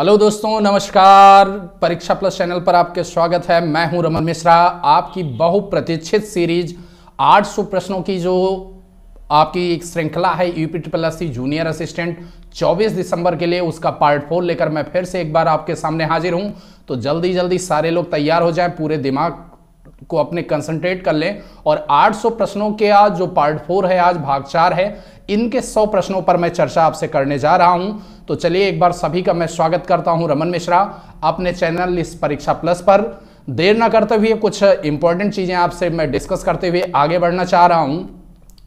hello दोस्तों नमस्कार परीक्षा प्लस चैनल पर आपके स्वागत है मैं हूं रमन मिश्रा आपकी बहुप्रतीक्षित सीरीज 800 प्रश्नों की जो आपकी एक श्रृंखला है UP triple S junior assistant 24 दिसंबर के लिए उसका पार्ट फोर लेकर मैं फिर से एक बार आपके सामने हाजिर हूं तो जल्दी जल्दी सारे लोग तैयार हो जाएं पूरे दिमाग को अपने कंसंट्रेट कर लें और 800 प्रश्नों के आज जो पार्ट फोर है आज भाग चार है इनके 100 प्रश्नों पर मैं चर्चा आपसे करने जा रहा हूं तो चलिए एक बार सभी का मैं स्वागत करता हूं रमन मिश्रा अपने चैनल इस परीक्षा प्लस पर देर ना करते हुए कुछ इंपॉर्टेंट चीज़ें आपसे मैं डिस्कस करते हुए आगे बढ़ना चाह रहा हूं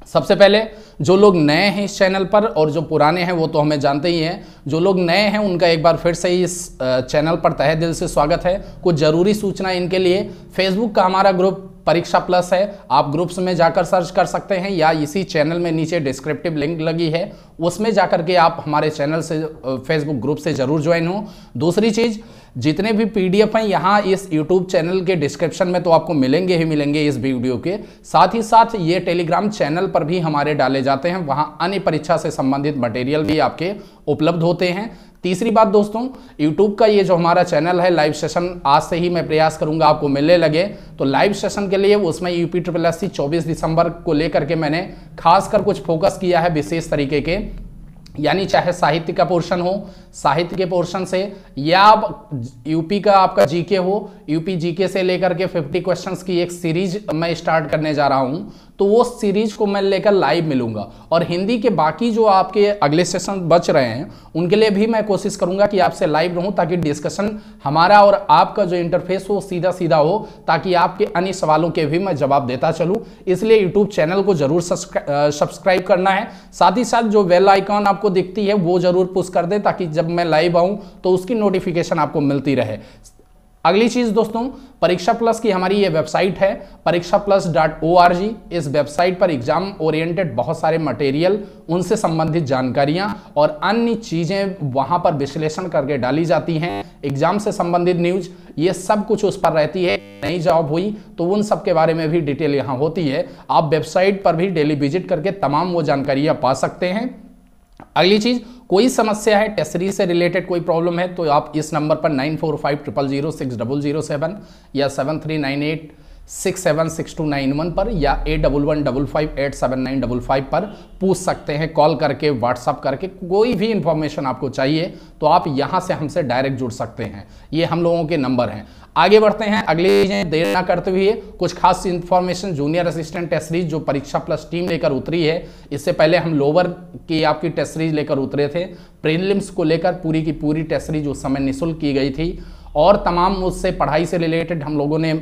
सबसे पहले जो लोग नए हैं इस चैनल पर और जो पुराने हैं वो तो हमें जानते ही हैं जो लोग नए हैं उनका एक बार फिर से इस चैनल पर तहे दिल से स्वागत है कुछ ज़रूरी सूचना इनके लिए फेसबुक का हमारा ग्रुप परीक्षा प्लस है आप ग्रुप्स में जाकर सर्च कर सकते हैं या इसी चैनल में नीचे डिस्क्रिप्टिव लिंक लगी है उसमें जाकर के आप हमारे चैनल से फेसबुक ग्रुप से ज़रूर ज्वाइन हो दूसरी चीज़ जितने भी पीडीएफ हैं यहाँ इस यूट्यूब चैनल के डिस्क्रिप्शन में तो आपको मिलेंगे ही मिलेंगे इस वीडियो के साथ ही साथ ये टेलीग्राम चैनल पर भी हमारे डाले जाते हैं वहाँ अन्य परीक्षा से संबंधित मटेरियल भी आपके उपलब्ध होते हैं तीसरी बात दोस्तों YouTube का ये जो हमारा चैनल है लाइव सेशन आज से ही मैं प्रयास करूंगा आपको मिलने लगे तो लाइव सेशन के लिए उसमें U P triple S C चौबीस दिसंबर को लेकर के मैंने खासकर कुछ फोकस किया है विशेष तरीके के यानी चाहे साहित्य का पोर्शन हो साहित्य के पोर्शन से या यूपी का आपका जीके हो यूपी जीके से लेकर के 50 क्वेश्चंस की एक सीरीज मैं स्टार्ट करने जा रहा हूं तो वो सीरीज को मैं लेकर लाइव मिलूंगा और हिंदी के बाकी जो आपके अगले सेशन बच रहे हैं उनके लिए भी मैं कोशिश करूंगा कि आपसे लाइव रहूं ताकि डिस्कशन हमारा और आपका जो इंटरफेस हो सीधा सीधा हो ताकि आपके अन्य सवालों के भी मैं जवाब देता चलूं इसलिए यूट्यूब चैनल को जरूर सब्सक्राइब करना है साथ ही साथ जो वेल आइकॉन आपको दिखती है वो जरूर पुश कर दें ताकि जब मैं लाइव आऊँ तो उसकी नोटिफिकेशन आपको मिलती रहे अगली चीज़ दोस्तों परीक्षा प्लस की हमारी ये वेबसाइट है Pariksha plus dot O R G इस वेबसाइट पर एग्जाम ओरिएंटेड बहुत सारे मटेरियल उनसे संबंधित जानकारियां और अन्य चीज़ें वहां पर विश्लेषण करके डाली जाती हैं एग्जाम से संबंधित न्यूज ये सब कुछ उस पर रहती है नई जॉब हुई तो उन सब के बारे में भी डिटेल यहाँ होती है आप वेबसाइट पर भी डेली विजिट करके तमाम वो जानकारियां पा सकते हैं अगली चीज़ कोई समस्या है टेसरी से रिलेटेड कोई प्रॉब्लम है तो आप इस नंबर पर nine four five triple zero six double zero seven या seven three nine eight six seven six two nine one पर या A double one double five eight seven nine double five पर पूछ सकते हैं कॉल करके WhatsApp करके कोई भी इंफॉर्मेशन आपको चाहिए तो आप यहां से हमसे डायरेक्ट जुड़ सकते हैं ये हम लोगों के नंबर हैं आगे बढ़ते हैं अगली चीज़ें देर ना करते हुए कुछ खास information junior assistant test series जो परीक्षा प्लस टीम लेकर उतरी है इससे पहले हम लोअर की आपकी टेस्ट सीरीज लेकर उतरे थे प्रीलिम्स को लेकर पूरी की पूरी टेस्ट सीरीज उस समय निःशुल्क की गई थी और तमाम उससे पढ़ाई से रिलेटेड हम लोगों ने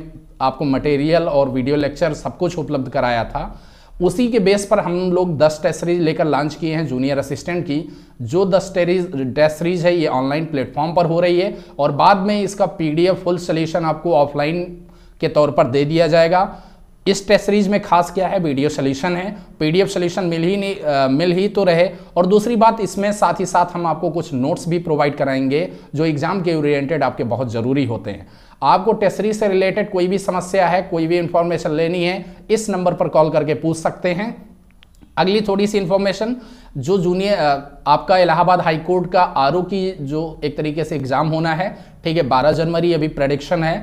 आपको मटेरियल और वीडियो लेक्चर सब कुछ उपलब्ध कराया था उसी के बेस पर हम लोग 10 टेस्ट सीरीज लेकर लॉन्च किए हैं जूनियर असिस्टेंट की जो 10 टेरीज टेस्ट सीरीज है ये ऑनलाइन प्लेटफॉर्म पर हो रही है और बाद में इसका पीडीएफ फुल सोल्यूशन आपको ऑफलाइन के तौर पर दे दिया जाएगा इस टेस्ट सीरीज में खास क्या है वीडियो सोल्यूशन है पीडीएफ सोल्यूशन मिल ही नहीं आ, मिल ही तो रहे और दूसरी बात इसमें साथ ही साथ हम आपको कुछ नोट्स भी प्रोवाइड कराएंगे जो एग्जाम के ओरिएंटेड आपके बहुत ज़रूरी होते हैं आपको टेस्टरी से रिलेटेड कोई भी समस्या है कोई भी इंफॉर्मेशन लेनी है इस नंबर पर कॉल करके पूछ सकते हैं अगली थोड़ी सी इंफॉर्मेशन जो जूनियर आपका इलाहाबाद हाई कोर्ट का आर की जो एक तरीके से एग्ज़ाम होना है ठीक है 12 जनवरी अभी प्रडिक्शन है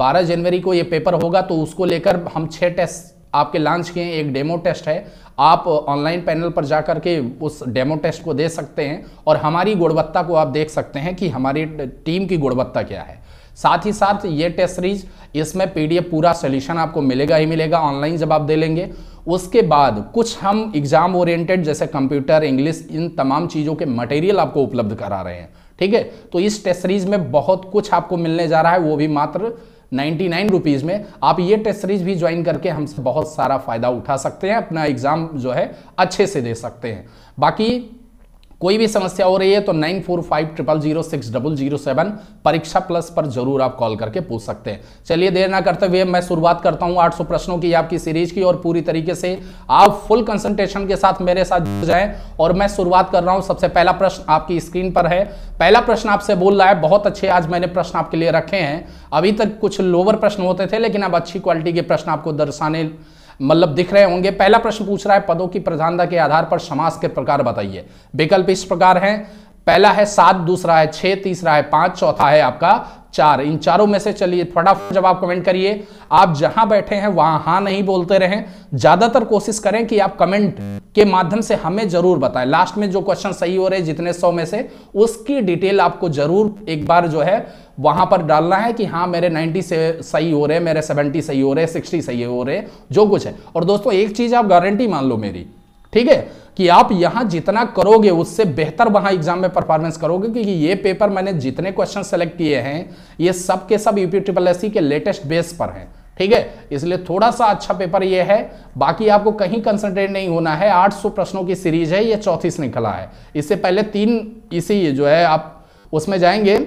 12 जनवरी को ये पेपर होगा तो उसको लेकर हम छः टेस्ट आपके लॉन्च किए एक डेमो टेस्ट है आप ऑनलाइन पैनल पर जा के उस डेमो टेस्ट को दे सकते हैं और हमारी गुणवत्ता को आप देख सकते हैं कि हमारी टीम की गुणवत्ता क्या है साथ ही साथ ये टेस्ट सीरीज इसमें पीडीएफ पूरा सोल्यूशन आपको मिलेगा ही मिलेगा ऑनलाइन जब आप दे लेंगे उसके बाद कुछ हम एग्जाम ओरिएंटेड जैसे कंप्यूटर इंग्लिश इन तमाम चीज़ों के मटेरियल आपको उपलब्ध करा रहे हैं ठीक है तो इस टेस्ट सीरीज में बहुत कुछ आपको मिलने जा रहा है वो भी मात्र नाइनटी नाइन रुपीज़ में आप ये टेस्ट सीरीज भी ज्वाइन करके हमसे बहुत सारा फ़ायदा उठा सकते हैं अपना एग्ज़ाम जो है अच्छे से दे सकते हैं बाकी कोई भी समस्या हो रही है तो nine four five triple zero six double zero seven Pariksha plus पर जरूर आप कॉल करके पूछ सकते हैं चलिए देर ना करते हुए मैं शुरुआत करता हूं 800 प्रश्नों की आपकी सीरीज की और पूरी तरीके से आप फुल कंसंट्रेशन के साथ मेरे साथ जुड़ जाएं और मैं शुरुआत कर रहा हूं सबसे पहला प्रश्न आपकी स्क्रीन पर है पहला प्रश्न आपसे बोल रहा है बहुत अच्छे आज मैंने प्रश्न आपके लिए रखे हैं अभी तक कुछ लोअर प्रश्न होते थे लेकिन अब अच्छी क्वालिटी के प्रश्न आपको दर्शाने मतलब दिख रहे होंगे पहला प्रश्न पूछ रहा है पदों की प्रधानता के आधार पर समास के प्रकार बताइए विकल्प इस प्रकार हैं पहला है सात दूसरा है छह तीसरा है पांच चौथा है आपका चार इन चारों में से चलिए फटाफट जवाब कमेंट करिए आप जहां बैठे हैं वहां हाँ नहीं बोलते रहें ज्यादातर कोशिश करें कि आप कमेंट के माध्यम से हमें जरूर बताएं लास्ट में जो क्वेश्चन सही हो रहे जितने सौ में से उसकी डिटेल आपको जरूर एक बार जो है वहां पर डालना है कि हाँ मेरे 90 से सही हो रहे मेरे 70 सही हो रहे 60 सही हो रहे जो कुछ है और दोस्तों एक चीज आप गारंटी मान लो मेरी ठीक है कि आप यहां जितना करोगे उससे बेहतर वहां एग्जाम में परफॉर्मेंस करोगे क्योंकि ये पेपर मैंने जितने क्वेश्चन सेलेक्ट किए हैं ये सब के सब यूपी ट्रिपल एस के लेटेस्ट बेस पर हैं ठीक है इसलिए थोड़ा सा अच्छा पेपर ये है बाकी आपको कहीं कंसंट्रेट नहीं होना है 800 प्रश्नों की सीरीज है ये चौथीस निकला है इससे पहले तीन इसी जो है आप उसमें जाएंगे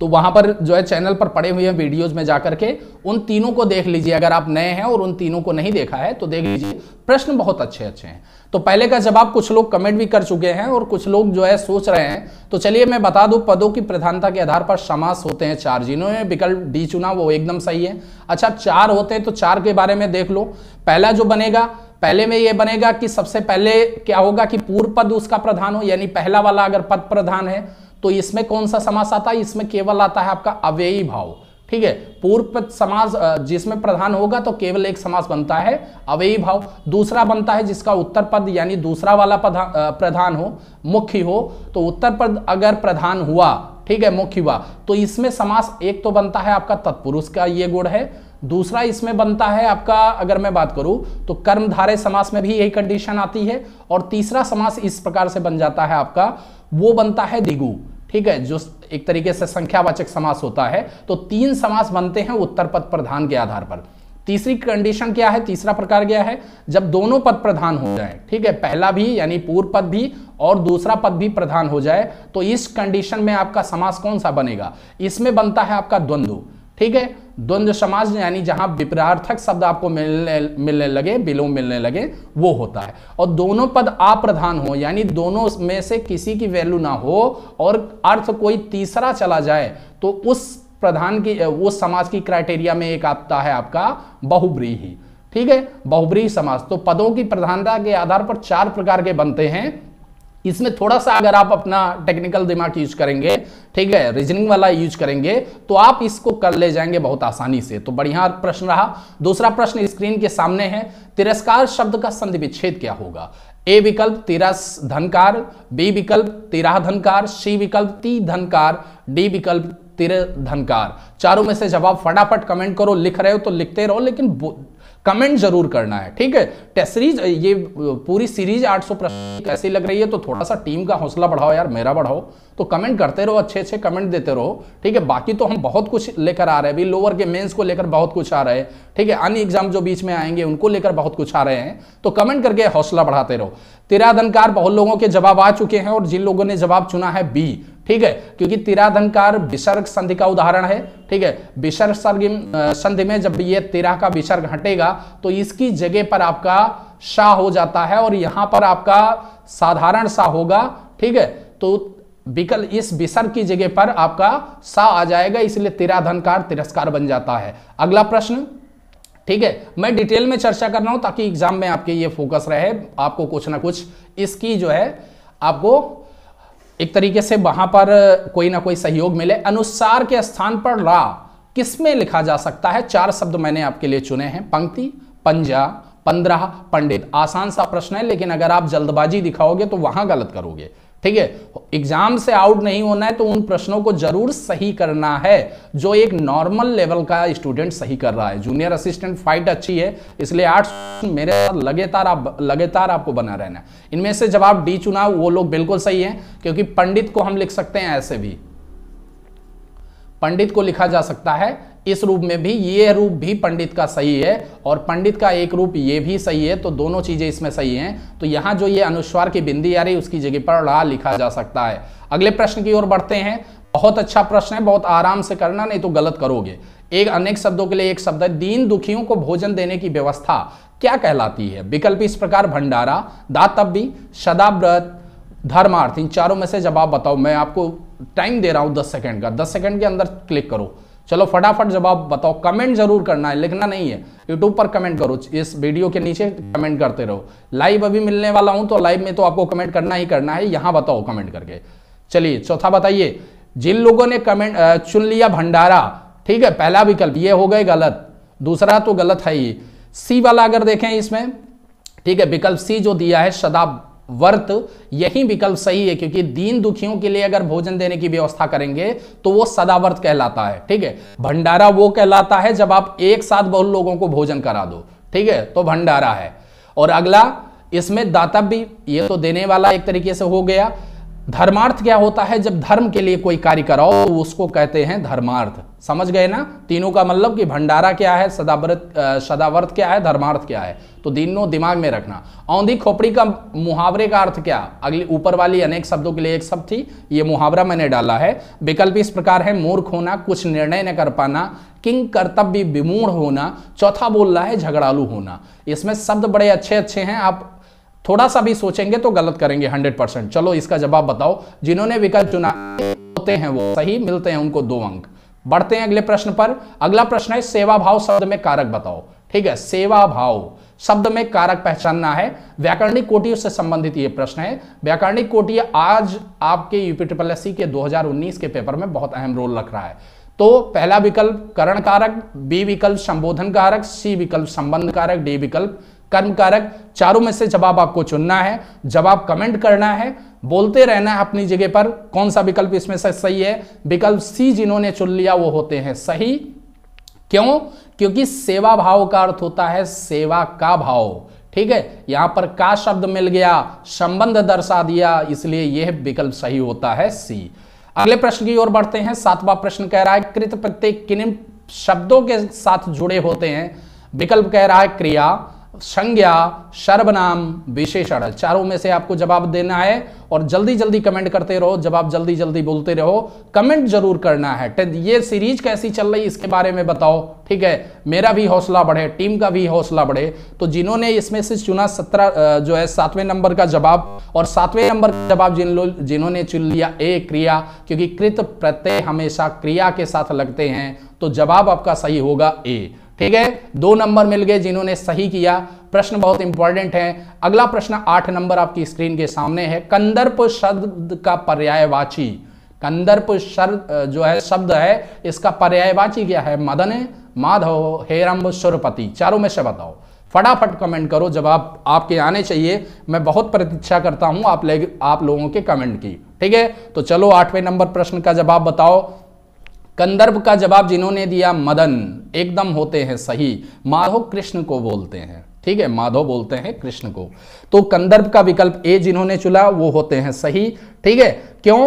तो वहां पर जो है चैनल पर पड़े हुए वीडियोज में जाकर के उन तीनों को देख लीजिए अगर आप नए हैं और उन तीनों को नहीं देखा है तो देख लीजिए प्रश्न बहुत अच्छे अच्छे हैं तो पहले का जवाब कुछ लोग कमेंट भी कर चुके हैं और कुछ लोग जो है सोच रहे हैं तो चलिए मैं बता दूं पदों की प्रधानता के आधार पर समास होते हैं चार जिन्होंने विकल्प डी चुना वो एकदम सही है अच्छा चार होते हैं तो चार के बारे में देख लो पहला जो बनेगा पहले में ये बनेगा कि सबसे पहले क्या होगा कि पूर्व पद उसका प्रधान हो यानी पहला वाला अगर पद प्रधान है तो इसमें कौन सा समास आता है इसमें केवल आता है आपका अव्ययी भाव ठीक है पूर्व समाज जिसमें प्रधान होगा तो केवल एक समास बनता है अवयी भाव दूसरा बनता है जिसका उत्तर पद यानी दूसरा वाला प्रधान हो मुख्य हो तो उत्तर पद अगर प्रधान हुआ ठीक है मुख्य हुआ तो इसमें समास एक तो बनता है आपका तत्पुरुष का ये गुण है दूसरा इसमें बनता है आपका अगर मैं बात करूं तो कर्मधारे समास में भी यही कंडीशन आती है और तीसरा समास इस प्रकार से बन जाता है आपका वो बनता है दिगु ठीक है जो एक तरीके से संख्यावाचक समास होता है तो तीन समास बनते हैं उत्तर पद प्रधान के आधार पर तीसरी कंडीशन क्या है तीसरा प्रकार क्या है जब दोनों पद प्रधान हो जाए ठीक है पहला भी यानी पूर्व पद भी और दूसरा पद भी प्रधान हो जाए तो इस कंडीशन में आपका समास कौन सा बनेगा इसमें बनता है आपका द्वंद्व ठीक है द्वंद्व समाज यानी जहां विपरार्थक शब्द आपको मिलने मिलने लगे विलोम मिलने लगे वो होता है और दोनों पद अप्रधान हो यानी दोनों में से किसी की वैल्यू ना हो और अर्थ कोई तीसरा चला जाए तो उस प्रधान की वो समाज की क्राइटेरिया में एक आता है आपका बहुब्रीही ठीक है बहुब्रीही समाज तो पदों की प्रधानता के आधार पर चार प्रकार के बनते हैं इसमें थोड़ा सा अगर आप अपना टेक्निकल दिमाग यूज करेंगे ठीक है रीजनिंग वाला यूज करेंगे तो आप इसको कर ले जाएंगे बहुत आसानी से तो बढ़िया प्रश्न रहा दूसरा प्रश्न स्क्रीन के सामने है तिरस्कार शब्द का संधि विच्छेद क्या होगा ए विकल्प तिरस धनकार बी विकल्प तिराह धनकार सी विकल्प ती धनकार डी विकल्प तिर धनकार चारों में से जवाब फटाफट कमेंट करो लिख रहे हो तो लिखते रहो लेकिन कमेंट जरूर करना है ठीक है टेस्ट सीरीज ये पूरी सीरीज 800 सौ प्रश्न कैसी लग रही है तो थोड़ा सा टीम का हौसला बढ़ाओ यार मेरा बढ़ाओ तो कमेंट करते रहो अच्छे अच्छे कमेंट देते रहो ठीक है बाकी तो हम बहुत कुछ लेकर आ रहे हैं अभी लोअर के मेंस को लेकर बहुत कुछ आ रहे हैं ठीक है अन्य एग्जाम जो बीच में आएंगे उनको लेकर बहुत कुछ आ रहे हैं तो कमेंट करके हौसला बढ़ाते रहो तिराधनकार बहुत लोगों के जवाब आ चुके हैं और जिन लोगों ने जवाब चुना है बी ठीक है क्योंकि तिराधनकार विसर्ग संधि का उदाहरण है ठीक है विसर्ग संधि में जब ये तिरा का विसर्ग हटेगा तो इसकी जगह पर आपका शाह हो जाता है और यहां पर आपका साधारण सा होगा ठीक है तो विकल इस विसर्ग की जगह पर आपका सा आ जाएगा इसलिए तिराधनकार तिरस्कार बन जाता है अगला प्रश्न ठीक है मैं डिटेल में चर्चा कर रहा हूं ताकि एग्जाम में आपके ये फोकस रहे आपको कुछ ना कुछ इसकी जो है आपको एक तरीके से वहां पर कोई ना कोई सहयोग मिले अनुसार के स्थान पर रा किसमें लिखा जा सकता है चार शब्द मैंने आपके लिए चुने हैं पंक्ति पंजा पंद्रह पंडित आसान सा प्रश्न है लेकिन अगर आप जल्दबाजी दिखाओगे तो वहां गलत करोगे ठीक है एग्जाम से आउट नहीं होना है तो उन प्रश्नों को जरूर सही करना है जो एक नॉर्मल लेवल का स्टूडेंट सही कर रहा है जूनियर असिस्टेंट फाइट अच्छी है इसलिए आठ मेरे साथ लगातार आप लगातार आपको बना रहना इनमें से जब आप डी चुना वो लोग बिल्कुल सही है क्योंकि पंडित को हम लिख सकते हैं ऐसे भी पंडित को लिखा जा सकता है इस रूप में भी ये रूप भी पंडित का सही है और पंडित का एक रूप ये भी सही है तो दोनों चीजें इसमें सही हैं तो यहां जो ये अनुस्वार की बिंदी आ रही उसकी जगह पर ला लिखा जा सकता है अगले प्रश्न की ओर बढ़ते हैं बहुत अच्छा प्रश्न है बहुत आराम से करना नहीं तो गलत करोगे एक अनेक शब्दों के लिए एक शब्द है दीन दुखियों को भोजन देने की व्यवस्था क्या कहलाती है विकल्प इस प्रकार भंडारा दातव्य सदाव्रत धर्मार्थ इन चारों में से जवाब बताओ मैं आपको टाइम दे रहा हूं दस सेकंड का दस सेकंड के अंदर क्लिक करो चलो फटाफट जवाब बताओ कमेंट जरूर करना है लिखना नहीं है यूट्यूब पर कमेंट करो इस वीडियो के नीचे कमेंट करते रहो लाइव अभी मिलने वाला हूं तो लाइव में तो आपको कमेंट करना ही करना है यहां बताओ कमेंट करके चलिए चौथा बताइए जिन लोगों ने कमेंट चुन लिया भंडारा ठीक है पहला विकल्प ये हो गए गलत दूसरा तो गलत है ही सी वाला अगर देखें इसमें ठीक है विकल्प सी जो दिया है शदाब वर्त यही विकल्प सही है क्योंकि दीन दुखियों के लिए अगर भोजन देने की व्यवस्था करेंगे तो वो सदावर्त कहलाता है ठीक है भंडारा वो कहलाता है जब आप एक साथ बहुत लोगों को भोजन करा दो ठीक है तो भंडारा है और अगला इसमें दातव्य ये तो देने वाला एक तरीके से हो गया धर्मार्थ क्या होता है जब धर्म के लिए कोई कार्य कराओ तो उसको कहते हैं धर्मार्थ समझ गए ना तीनों का मतलब कि भंडारा क्या है सदाव्रत सदावर्त क्या है धर्मार्थ क्या है तो तीनों दिमाग में रखना औंधी खोपड़ी का मुहावरे का अर्थ क्या अगली ऊपर वाली अनेक शब्दों के लिए एक शब्द थी ये मुहावरा मैंने डाला है विकल्प इस प्रकार है मूर्ख होना कुछ निर्णय न कर पाना किंग कर्तव्य विमूढ़ होना चौथा बोल रहा है झगड़ालू होना इसमें शब्द बड़े अच्छे अच्छे हैं आप थोड़ा सा भी सोचेंगे तो गलत करेंगे हंड्रेड परसेंट चलो इसका जवाब बताओ जिन्होंने विकल्प चुना होते हैं वो सही मिलते हैं उनको दो अंक बढ़ते हैं अगले प्रश्न पर अगला प्रश्न है सेवा भाव शब्द में कारक बताओ ठीक है सेवा भाव शब्द में कारक पहचानना है व्याकरणिक कोटियों से संबंधित ये प्रश्न है व्याकरणिक कोटिय आज आपके यूपी ट्रिपल एस के 2019 के पेपर में बहुत अहम रोल रख रहा है तो पहला विकल्प करण कारक बी विकल्प संबोधन कारक सी विकल्प संबंध कारक डी विकल्प कर्म कारक चारों में से जवाब आपको चुनना है जवाब कमेंट करना है बोलते रहना है अपनी जगह पर कौन सा विकल्प इसमें से सही है विकल्प सी जिन्होंने चुन लिया वो होते हैं सही क्यों क्योंकि सेवा भाव का अर्थ होता है सेवा का भाव ठीक है यहां पर का शब्द मिल गया संबंध दर्शा दिया इसलिए यह विकल्प सही होता है सी अगले प्रश्न की ओर बढ़ते हैं सातवां प्रश्न कह रहा है कृत प्रत्येक किन शब्दों के साथ जुड़े होते हैं विकल्प कह रहा है क्रिया संज्ञा सर्वनाम विशेषण चारों में से आपको जवाब देना है और जल्दी जल्दी कमेंट करते रहो जवाब जल्दी जल्दी बोलते रहो कमेंट जरूर करना है ये सीरीज कैसी चल रही इसके बारे में बताओ ठीक है मेरा भी हौसला बढ़े टीम का भी हौसला बढ़े तो जिन्होंने इसमें से चुना सत्रह जो है सातवें नंबर का जवाब और सातवें नंबर का जवाब जिन लोग जिन्होंने चुन लिया ए क्रिया क्योंकि कृत प्रत्यय हमेशा क्रिया के साथ लगते हैं तो जवाब आपका सही होगा ए ठीक है दो नंबर मिल गए जिन्होंने सही किया प्रश्न बहुत इंपॉर्टेंट है अगला प्रश्न आठ नंबर आपकी स्क्रीन के सामने है कंदर्प शब्द का पर्यायवाची कंदर्प शब्द जो है शब्द है इसका पर्यायवाची क्या है मदन माधव हेरम्ब सुरपति चारों में से बताओ फटाफट कमेंट करो जवाब आपके आने चाहिए मैं बहुत प्रतीक्षा करता हूं आप आप लोगों के कमेंट की ठीक है तो चलो आठवें नंबर प्रश्न का जवाब बताओ कंदर्भ का जवाब जिन्होंने दिया मदन एकदम होते हैं सही माधव कृष्ण को बोलते हैं ठीक है माधव बोलते हैं कृष्ण को तो कंदर्भ का विकल्प ए जिन्होंने चुना वो होते हैं सही ठीक है क्यों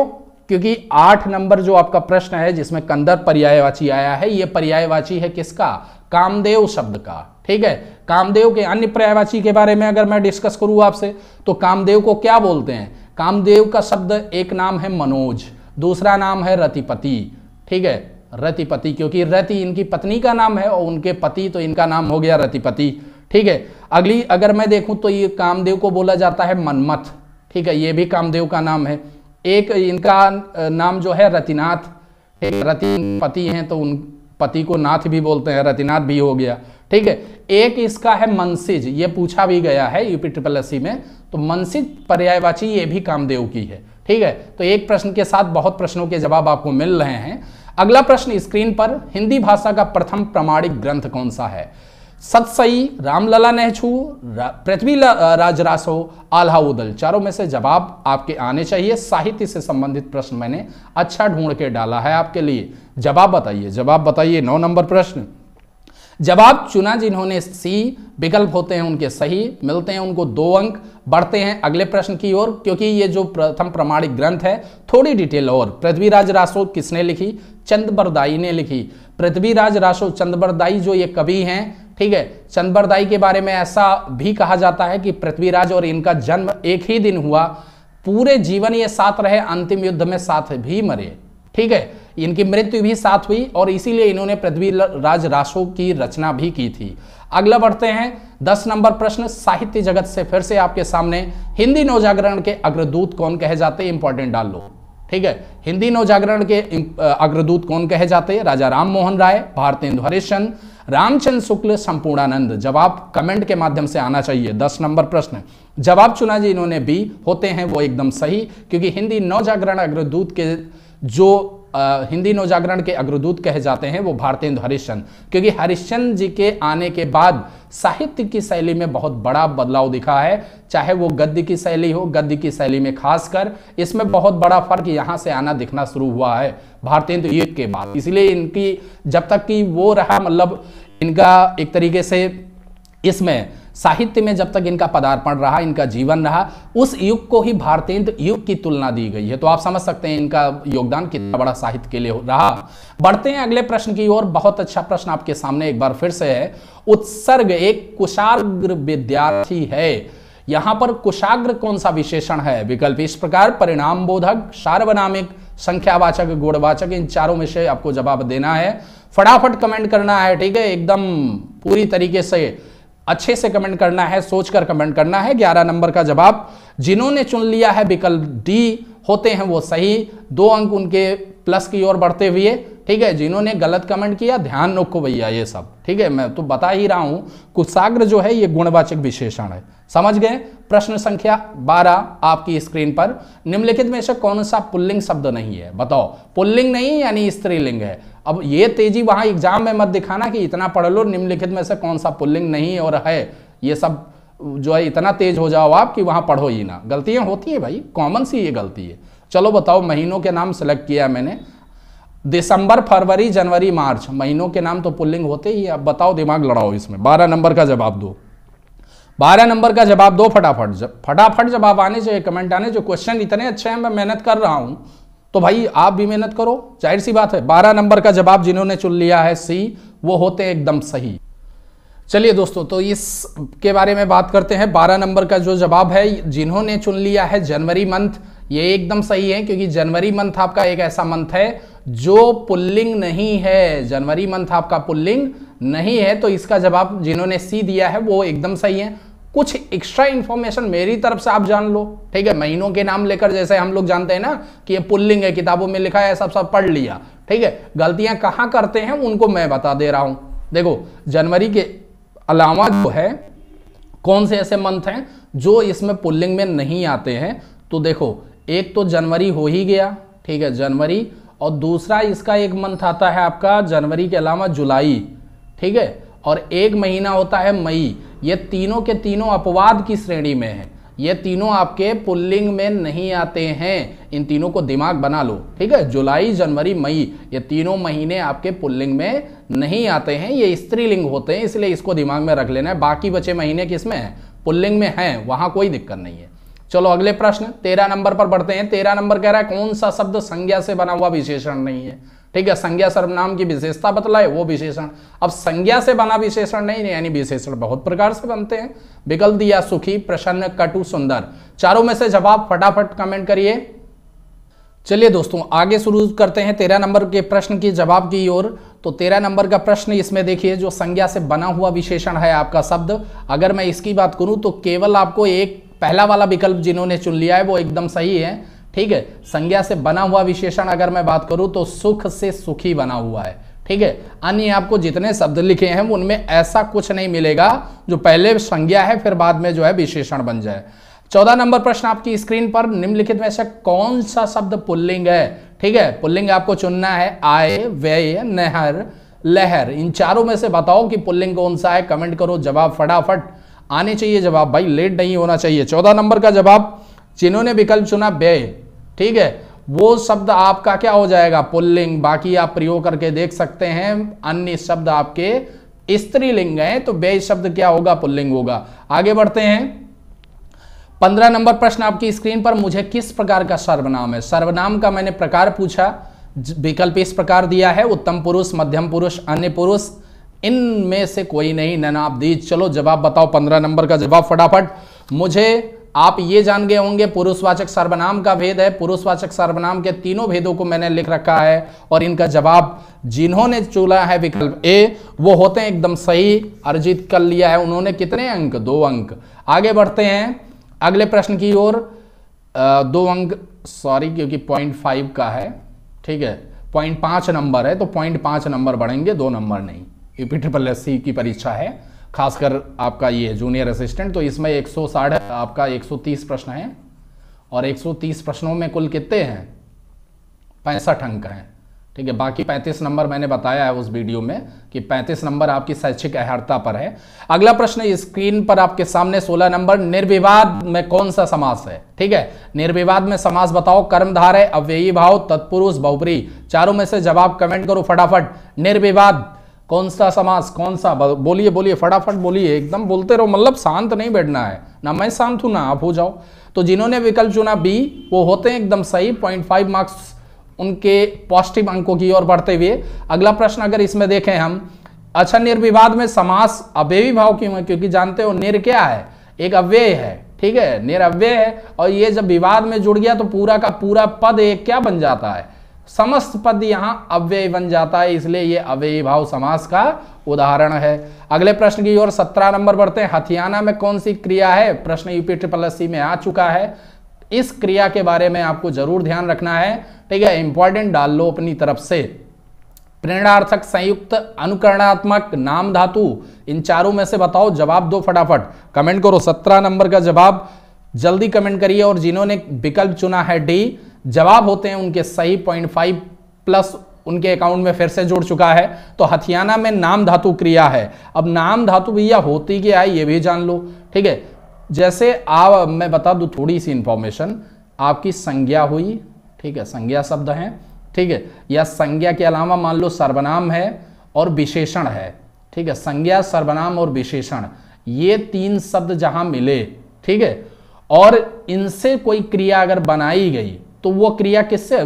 क्योंकि आठ नंबर जो आपका प्रश्न है जिसमें कंदर्भ पर्यायवाची आया है ये पर्यायवाची है किसका कामदेव शब्द का ठीक है कामदेव के अन्य पर्यायवाची के बारे में अगर मैं डिस्कस करूं आपसे तो कामदेव को क्या बोलते हैं कामदेव का शब्द एक नाम है मनोज दूसरा नाम है रतिपति ठीक है रतिपति क्योंकि रति इनकी पत्नी का नाम है और उनके पति तो इनका नाम हो गया रतिपति ठीक है अगली अगर मैं देखूं तो ये कामदेव को बोला जाता है मनमथ ठीक है ये भी कामदेव का नाम है एक इनका नाम जो है रतिनाथ ठीक रति पति हैं तो उन पति को नाथ भी बोलते हैं रतिनाथ भी हो गया ठीक है एक इसका है मनसिज ये पूछा भी गया है यूपी ट्रिपल एस में तो मनसिज पर्यायवाची ये भी कामदेव की है ठीक है तो एक प्रश्न के साथ बहुत प्रश्नों के जवाब आपको मिल रहे हैं अगला प्रश्न स्क्रीन पर हिंदी भाषा का प्रथम प्रमाणिक ग्रंथ कौन सा है सतसई रामलला नेहछू पृथ्वी राजरासो आल्हाउदल चारों में से जवाब आपके आने चाहिए साहित्य से संबंधित प्रश्न मैंने अच्छा ढूंढ के डाला है आपके लिए जवाब बताइए जवाब बताइए नौ नंबर प्रश्न जवाब चुना जिन्होंने सी विकल्प होते हैं उनके सही मिलते हैं उनको दो अंक बढ़ते हैं अगले प्रश्न की ओर क्योंकि ये जो प्रथम प्रमाणिक ग्रंथ है थोड़ी डिटेल और पृथ्वीराज रासो किसने लिखी चंदबरदाई ने लिखी पृथ्वीराज राशो चंदबरदाई जो ये कवि हैं ठीक है चंदबरदाई के बारे में ऐसा भी कहा जाता है कि पृथ्वीराज और इनका जन्म एक ही दिन हुआ पूरे जीवन ये साथ रहे अंतिम युद्ध में साथ भी मरे ठीक है इनकी मृत्यु भी साथ हुई और इसीलिए इन्होंने पृथ्वीराज राशो की रचना भी की थी अगला बढ़ते हैं दस नंबर प्रश्न साहित्य जगत से फिर से आपके सामने हिंदी नवजागरण के अग्रदूत कौन कहे जाते हैं इंपॉर्टेंट डाल लो ठीक है हिंदी नवजागरण के अग्रदूत कौन कहे जाते हैं राजा राम मोहन राय भारतेंदु हरिश्चंद्र रामचंद्र शुक्ल संपूर्णानंद जवाब कमेंट के माध्यम से आना चाहिए दस नंबर प्रश्न जवाब चुना जी इन्होंने बी होते हैं वो एकदम सही क्योंकि हिंदी नवजागरण अग्रदूत के जो हिंदी नवजागरण के अग्रदूत कहे जाते हैं वो भारतेंदु हरिश्चंद क्योंकि हरिश्चंद जी के आने के बाद साहित्य की शैली में बहुत बड़ा बदलाव दिखा है चाहे वो गद्य की शैली हो गद्य की शैली में खासकर इसमें बहुत बड़ा फर्क यहाँ से आना दिखना शुरू हुआ है भारतेंदु युग के बाद इसलिए इनकी जब तक कि वो रहा मतलब इनका एक तरीके से इसमें साहित्य में जब तक इनका पदार्पण रहा इनका जीवन रहा उस युग को ही भारतेंद्र युग की तुलना दी गई है तो आप समझ सकते हैं इनका योगदान कितना बड़ा साहित्य के लिए रहा बढ़ते हैं अगले प्रश्न की ओर बहुत अच्छा प्रश्न आपके सामने एक बार फिर से है उत्सर्ग एक कुशाग्र विद्यार्थी है यहां पर कुशाग्र कौन सा विशेषण है विकल्प इस प्रकार परिणाम बोधक सार्वनामिक संख्यावाचक गुणवाचक इन चारों में से आपको जवाब देना है फटाफट कमेंट करना है ठीक है एकदम पूरी तरीके से अच्छे से कमेंट करना है सोचकर कमेंट करना है ग्यारह नंबर का जवाब जिन्होंने चुन लिया है विकल्प डी होते हैं वो सही दो अंक उनके प्लस की ओर बढ़ते हुए ठीक है जिन्होंने गलत कमेंट किया ध्यान रखो भैया ये सब ठीक है मैं तो बता ही रहा हूं कुसाग्र जो है ये गुणवाचक विशेषण है समझ गए प्रश्न संख्या 12 आपकी स्क्रीन पर निम्नलिखित में से कौन सा पुल्लिंग शब्द नहीं है बताओ पुल्लिंग नहीं यानी स्त्रीलिंग है अब ये तेजी वहां एग्जाम में मत दिखाना कि इतना पढ़ लो निम्नलिखित में से कौन सा पुल्लिंग नहीं और है ये सब जो है इतना तेज हो जाओ आप कि वहां पढ़ो ही ना गलतियां होती है भाई कॉमन सी ये गलती है चलो बताओ महीनों के नाम सेलेक्ट किया मैंने दिसंबर फरवरी जनवरी मार्च महीनों के नाम तो पुल्लिंग होते ही अब बताओ दिमाग लड़ाओ इसमें बारह नंबर का जवाब दो बारह नंबर का जवाब दो फटाफट जब फटाफट जवाब आने चाहिए कमेंट आने जो क्वेश्चन इतने अच्छे हैं मैं मेहनत कर रहा हूं तो भाई आप भी मेहनत करो जाहिर सी बात है बारह नंबर का जवाब जिन्होंने चुन लिया है सी वो होते एकदम सही चलिए दोस्तों तो इस के बारे में बात करते हैं बारह नंबर का जो जवाब है जिन्होंने चुन लिया है जनवरी मंथ ये एकदम सही है क्योंकि जनवरी मंथ आपका एक ऐसा मंथ है जो पुल्लिंग नहीं है जनवरी मंथ आपका पुल्लिंग नहीं है तो इसका जवाब जिन्होंने सी दिया है वो एकदम सही है कुछ एक्स्ट्रा इंफॉर्मेशन मेरी तरफ से आप जान लो ठीक है महीनों के नाम लेकर जैसे हम लोग जानते हैं ना कि ये पुल्लिंग है किताबों में लिखा है सब सब पढ़ लिया ठीक है गलतियां कहां करते हैं उनको मैं बता दे रहा हूं देखो जनवरी के अलावा जो है कौन से ऐसे मंथ हैं जो इसमें पुल्लिंग में नहीं आते हैं तो देखो एक तो जनवरी हो ही गया ठीक है जनवरी और दूसरा इसका एक मंथ आता है आपका जनवरी के अलावा जुलाई ठीक है और एक महीना होता है मई ये तीनों के तीनों अपवाद की श्रेणी में है ये तीनों आपके पुल्लिंग में नहीं आते हैं इन तीनों को दिमाग बना लो ठीक है जुलाई जनवरी मई ये तीनों महीने आपके पुल्लिंग में नहीं आते हैं ये स्त्रीलिंग होते हैं इसलिए इसको दिमाग में रख लेना है बाकी बचे महीने किसमें हैं पुल्लिंग में है वहां कोई दिक्कत नहीं है चलो अगले प्रश्न तेरह नंबर पर बढ़ते हैं तेरह नंबर कह रहा है कौन सा शब्द संज्ञा से बना हुआ विशेषण नहीं है ठीक है संज्ञा सर्वनाम की विशेषता बतलाए वो विशेषण अब संज्ञा से बना विशेषण नहीं यानी विशेषण बहुत प्रकार से बनते हैं विकल्प दिया सुखी प्रसन्न कटु सुंदर चारों में से जवाब फटाफट कमेंट करिए चलिए दोस्तों आगे शुरू करते हैं तेरह नंबर के प्रश्न की जवाब की ओर तो तेरह नंबर का प्रश्न इसमें देखिए जो संज्ञा से बना हुआ विशेषण है आपका शब्द अगर मैं इसकी बात करूं तो केवल आपको एक पहला वाला विकल्प जिन्होंने चुन लिया है वो एकदम सही है ठीक है संज्ञा से बना हुआ विशेषण अगर मैं बात करूं तो सुख से सुखी बना हुआ है ठीक है अन्य आपको जितने शब्द लिखे हैं उनमें ऐसा कुछ नहीं मिलेगा जो पहले संज्ञा है फिर बाद में जो है विशेषण बन जाए चौदह नंबर प्रश्न आपकी स्क्रीन पर निम्नलिखित में से कौन सा शब्द पुल्लिंग है ठीक है पुल्लिंग आपको चुनना है आय व्यय नहर लहर इन चारों में से बताओ कि पुल्लिंग कौन सा है कमेंट करो जवाब फटाफट आने चाहिए जवाब भाई लेट नहीं होना चाहिए चौदह नंबर का जवाब जिन्होंने विकल्प चुना व्यय ठीक है वो शब्द आपका क्या हो जाएगा पुल्लिंग बाकी आप प्रयोग करके देख सकते हैं अन्य शब्द आपके स्त्रीलिंग है तो बे शब्द क्या होगा पुल्लिंग होगा आगे बढ़ते हैं पंद्रह नंबर प्रश्न आपकी स्क्रीन पर मुझे किस प्रकार का सर्वनाम है सर्वनाम का मैंने प्रकार पूछा विकल्प इस प्रकार दिया है उत्तम पुरुष मध्यम पुरुष अन्य पुरुष इनमें से कोई नहीं आप दीज चलो जवाब बताओ पंद्रह नंबर का जवाब फटाफट मुझे आप ये जान गए होंगे पुरुषवाचक सर्वनाम का भेद है पुरुषवाचक सर्वनाम के तीनों भेदों को मैंने लिख रखा है और इनका जवाब जिन्होंने चुना है विकल्प ए वो होते हैं एकदम सही अर्जित कर लिया है उन्होंने कितने अंक दो अंक आगे बढ़ते हैं अगले प्रश्न की ओर दो अंक सॉरी क्योंकि पॉइंट फाइव का है ठीक है पॉइंट पांच नंबर है तो पॉइंट पांच नंबर बढ़ेंगे दो नंबर नहीं यूपी ट्रिपल एस सी की परीक्षा है खासकर आपका ये जूनियर असिस्टेंट तो इसमें एक सौ आपका 130 प्रश्न है और 130 प्रश्नों में कुल कितने हैं पैंसठ अंक हैं ठीक है बाकी 35 नंबर मैंने बताया है उस वीडियो में कि 35 नंबर आपकी शैक्षिक अहर्ता पर है अगला प्रश्न स्क्रीन पर आपके सामने 16 नंबर निर्विवाद में कौन सा समास है ठीक है निर्विवाद में समास बताओ कर्मधारय अव्ययी भाव तत्पुरुष बहुबरी चारों में से जवाब कमेंट करो फटाफट निर्विवाद कौन सा समास कौन सा बोलिए बोलिए फटाफट बोलिए एकदम बोलते रहो मतलब शांत नहीं बैठना है ना मैं शांत हूँ ना आप हो जाओ तो जिन्होंने विकल्प चुना बी वो होते हैं एकदम सही पॉइंट फाइव मार्क्स उनके पॉजिटिव अंकों की ओर बढ़ते हुए अगला प्रश्न अगर इसमें देखें हम अच्छा निर्विवाद में समास अव्ययी भाव क्यों है क्योंकि जानते हो निर क्या है एक अव्यय है ठीक है निरव्यय है और ये जब विवाद में जुड़ गया तो पूरा का पूरा पद एक क्या बन जाता है समस्त पद यहां अव्यय बन जाता है इसलिए यह अव्यय भाव समास का उदाहरण है अगले प्रश्न की ओर सत्रह नंबर बढ़ते हैं हथियाना में कौन सी क्रिया है प्रश्न यूपी ट्रिपल एस में आ चुका है इस क्रिया के बारे में आपको जरूर ध्यान रखना है ठीक है इंपॉर्टेंट डाल लो अपनी तरफ से प्रेरणार्थक संयुक्त अनुकरणात्मक नाम धातु इन चारों में से बताओ जवाब दो फटाफट कमेंट करो सत्रह नंबर का जवाब जल्दी कमेंट करिए और जिन्होंने विकल्प चुना है डी जवाब होते हैं उनके सही पॉइंट फाइव प्लस उनके अकाउंट में फिर से जुड़ चुका है तो हथियाना में नाम धातु क्रिया है अब नाम धातु भैया होती क्या है ये भी जान लो ठीक है जैसे आप मैं बता दू थोड़ी सी इंफॉर्मेशन आपकी संज्ञा हुई ठीक है संज्ञा शब्द है ठीक है या संज्ञा के अलावा मान लो सर्वनाम है और विशेषण है ठीक है संज्ञा सर्वनाम और विशेषण ये तीन शब्द जहां मिले ठीक है और इनसे कोई क्रिया अगर बनाई गई तो वो क्रिया किससे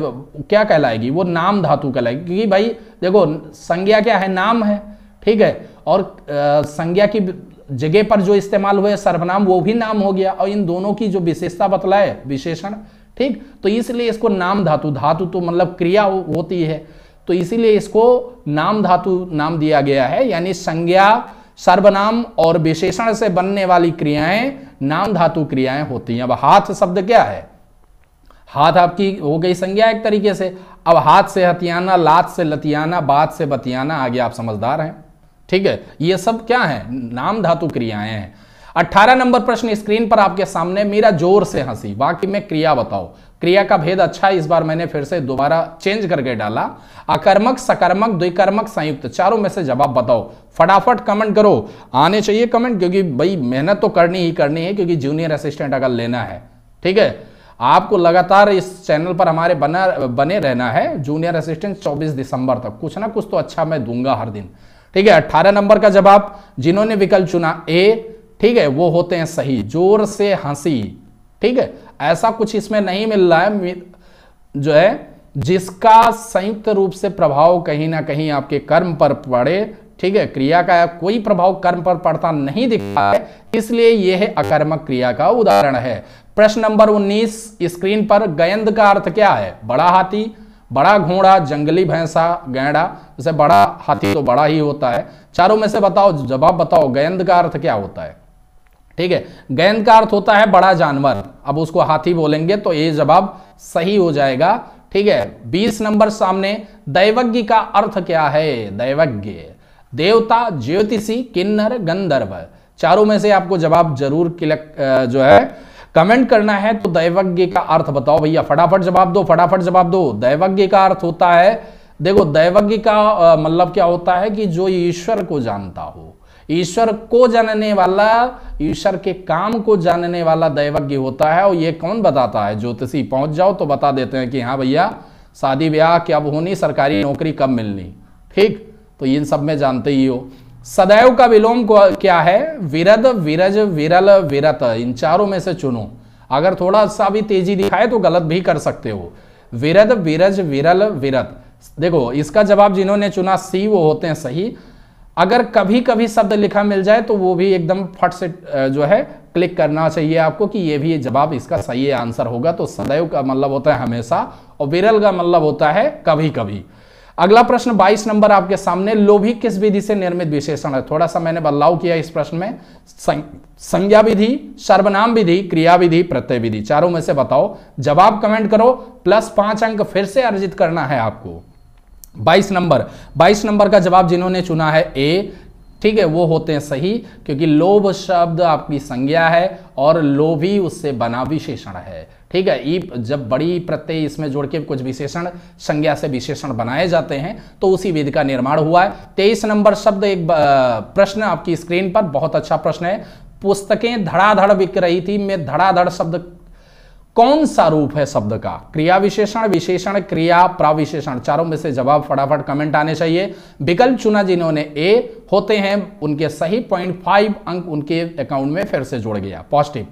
क्या कहलाएगी वो नाम धातु कहलाएगी क्योंकि भाई देखो संज्ञा क्या है नाम है ठीक है और संज्ञा की जगह पर जो इस्तेमाल हुए सर्वनाम वो भी नाम हो गया और इन दोनों की जो विशेषता बतलाए विशेषण ठीक तो इसलिए इसको नाम धातु धातु तो मतलब क्रिया होती है तो इसीलिए इसको नाम धातु नाम दिया गया है यानी संज्ञा सर्वनाम और विशेषण से बनने वाली क्रियाएं नाम धातु क्रियाएं होती हैं अब हाथ शब्द क्या है हाथ आपकी हो गई संज्ञा एक तरीके से अब हाथ से हथियाना लात से लतियाना बात से बतियाना आगे आप समझदार हैं ठीक है ये सब क्या है नाम धातु क्रियाएं हैं 18 नंबर प्रश्न स्क्रीन पर आपके सामने मेरा जोर से हंसी वाक्य में क्रिया बताओ क्रिया का भेद अच्छा इस बार मैंने फिर से दोबारा चेंज करके डाला अकर्मक सकर्मक द्विकर्मक संयुक्त चारों में से जवाब बताओ फटाफट कमेंट करो आने चाहिए कमेंट क्योंकि भाई मेहनत तो करनी ही करनी है क्योंकि जूनियर असिस्टेंट अगर लेना है ठीक है आपको लगातार इस चैनल पर हमारे बना बने रहना है जूनियर असिस्टेंट 24 दिसंबर तक कुछ ना कुछ तो अच्छा मैं दूंगा हर दिन ठीक है 18 नंबर का जवाब जिन्होंने विकल्प चुना ए ठीक है वो होते हैं सही जोर से हंसी ठीक है ऐसा कुछ इसमें नहीं मिल रहा है जो है जिसका संयुक्त रूप से प्रभाव कहीं ना कहीं आपके कर्म पर पड़े ठीक है क्रिया का कोई प्रभाव कर्म पर पड़ता नहीं दिखता है इसलिए यह अकर्मक क्रिया का उदाहरण है प्रश्न नंबर 19 स्क्रीन पर गयंद का अर्थ क्या है बड़ा हाथी बड़ा घोड़ा जंगली भैंसा गैंडा जैसे बड़ा हाथी तो बड़ा ही होता है चारों में से बताओ जवाब बताओ गयंद का अर्थ क्या होता है ठीक है गेंद का अर्थ होता है बड़ा जानवर अब उसको हाथी बोलेंगे तो ये जवाब सही हो जाएगा ठीक है बीस नंबर सामने दैवज्ञ का अर्थ क्या है दैवज्ञ देवता ज्योतिषी किन्नर गंधर्व चारों में से आपको जवाब जरूर जो है कमेंट करना है तो दैवज्ञ का अर्थ बताओ भैया फटाफट जवाब दो फटाफट जवाब दो दैवज्ञ का अर्थ होता है देखो दैवज्ञ का मतलब क्या होता है कि जो ईश्वर को जानता हो ईश्वर को जानने वाला ईश्वर के काम को जानने वाला दैवज्ञ होता है और ये कौन बताता है ज्योतिषी पहुंच जाओ तो बता देते हैं कि हाँ भैया शादी ब्याह कब होनी सरकारी नौकरी कब मिलनी ठीक तो इन सब में जानते ही हो सदैव का विलोम क्या है विरद विरज विरल विरत इन चारों में से चुनो अगर थोड़ा सा भी तेजी दिखाए तो गलत भी कर सकते हो विरद विरज विरल विरत देखो इसका जवाब जिन्होंने चुना सी वो होते हैं सही अगर कभी कभी शब्द लिखा मिल जाए तो वो भी एकदम फट से जो है क्लिक करना चाहिए आपको कि ये भी जवाब इसका सही आंसर होगा तो सदैव का मतलब होता है हमेशा और विरल का मतलब होता है कभी कभी अगला प्रश्न 22 नंबर आपके सामने लोभी किस विधि से निर्मित विशेषण है थोड़ा सा मैंने बदलाव किया इस प्रश्न में संज्ञा विधि सर्वनाम विधि क्रिया विधि प्रत्यय विधि चारों में से बताओ जवाब कमेंट करो प्लस पांच अंक फिर से अर्जित करना है आपको 22 नंबर 22 नंबर का जवाब जिन्होंने चुना है ए ठीक है वो होते हैं सही क्योंकि लोभ शब्द आपकी संज्ञा है और लोभी उससे बना विशेषण है ठीक है ई जब बड़ी प्रत्यय इसमें जोड़ के कुछ विशेषण संज्ञा से विशेषण बनाए जाते हैं तो उसी विधि का निर्माण हुआ है तेईस नंबर शब्द एक प्रश्न आपकी स्क्रीन पर बहुत अच्छा प्रश्न है पुस्तकें धड़ाधड़ बिक रही थी मैं धड़ाधड़ शब्द कौन सा रूप है शब्द का क्रिया विशेषण विशेषण क्रिया प्राविशेषण चारों में से जवाब फटाफट कमेंट आने चाहिए विकल्प चुना जिन्होंने ए होते हैं उनके सही पॉइंट फाइव अंक उनके अकाउंट में फिर से जोड़ गया पॉजिटिव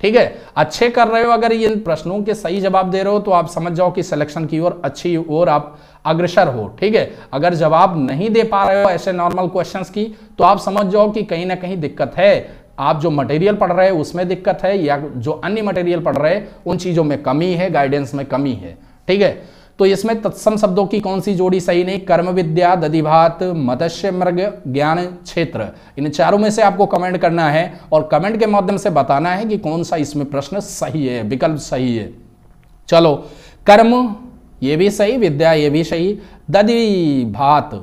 ठीक है अच्छे कर रहे हो अगर इन प्रश्नों के सही जवाब दे रहे हो तो आप समझ जाओ कि सिलेक्शन की ओर अच्छी ओर आप अग्रसर हो ठीक है अगर जवाब नहीं दे पा रहे हो ऐसे नॉर्मल क्वेश्चंस की तो आप समझ जाओ कि कहीं ना कहीं दिक्कत है आप जो मटेरियल पढ़ रहे हैं उसमें दिक्कत है या जो अन्य मटेरियल पढ़ रहे हैं उन चीज़ों में कमी है गाइडेंस में कमी है ठीक है तो इसमें तत्सम शब्दों की कौन सी जोड़ी सही नहीं कर्म विद्या दधिभात मत्स्य मृग ज्ञान क्षेत्र इन चारों में से आपको कमेंट करना है और कमेंट के माध्यम से बताना है कि कौन सा इसमें प्रश्न सही है विकल्प सही है चलो कर्म ये भी सही विद्या ये भी सही दधि भात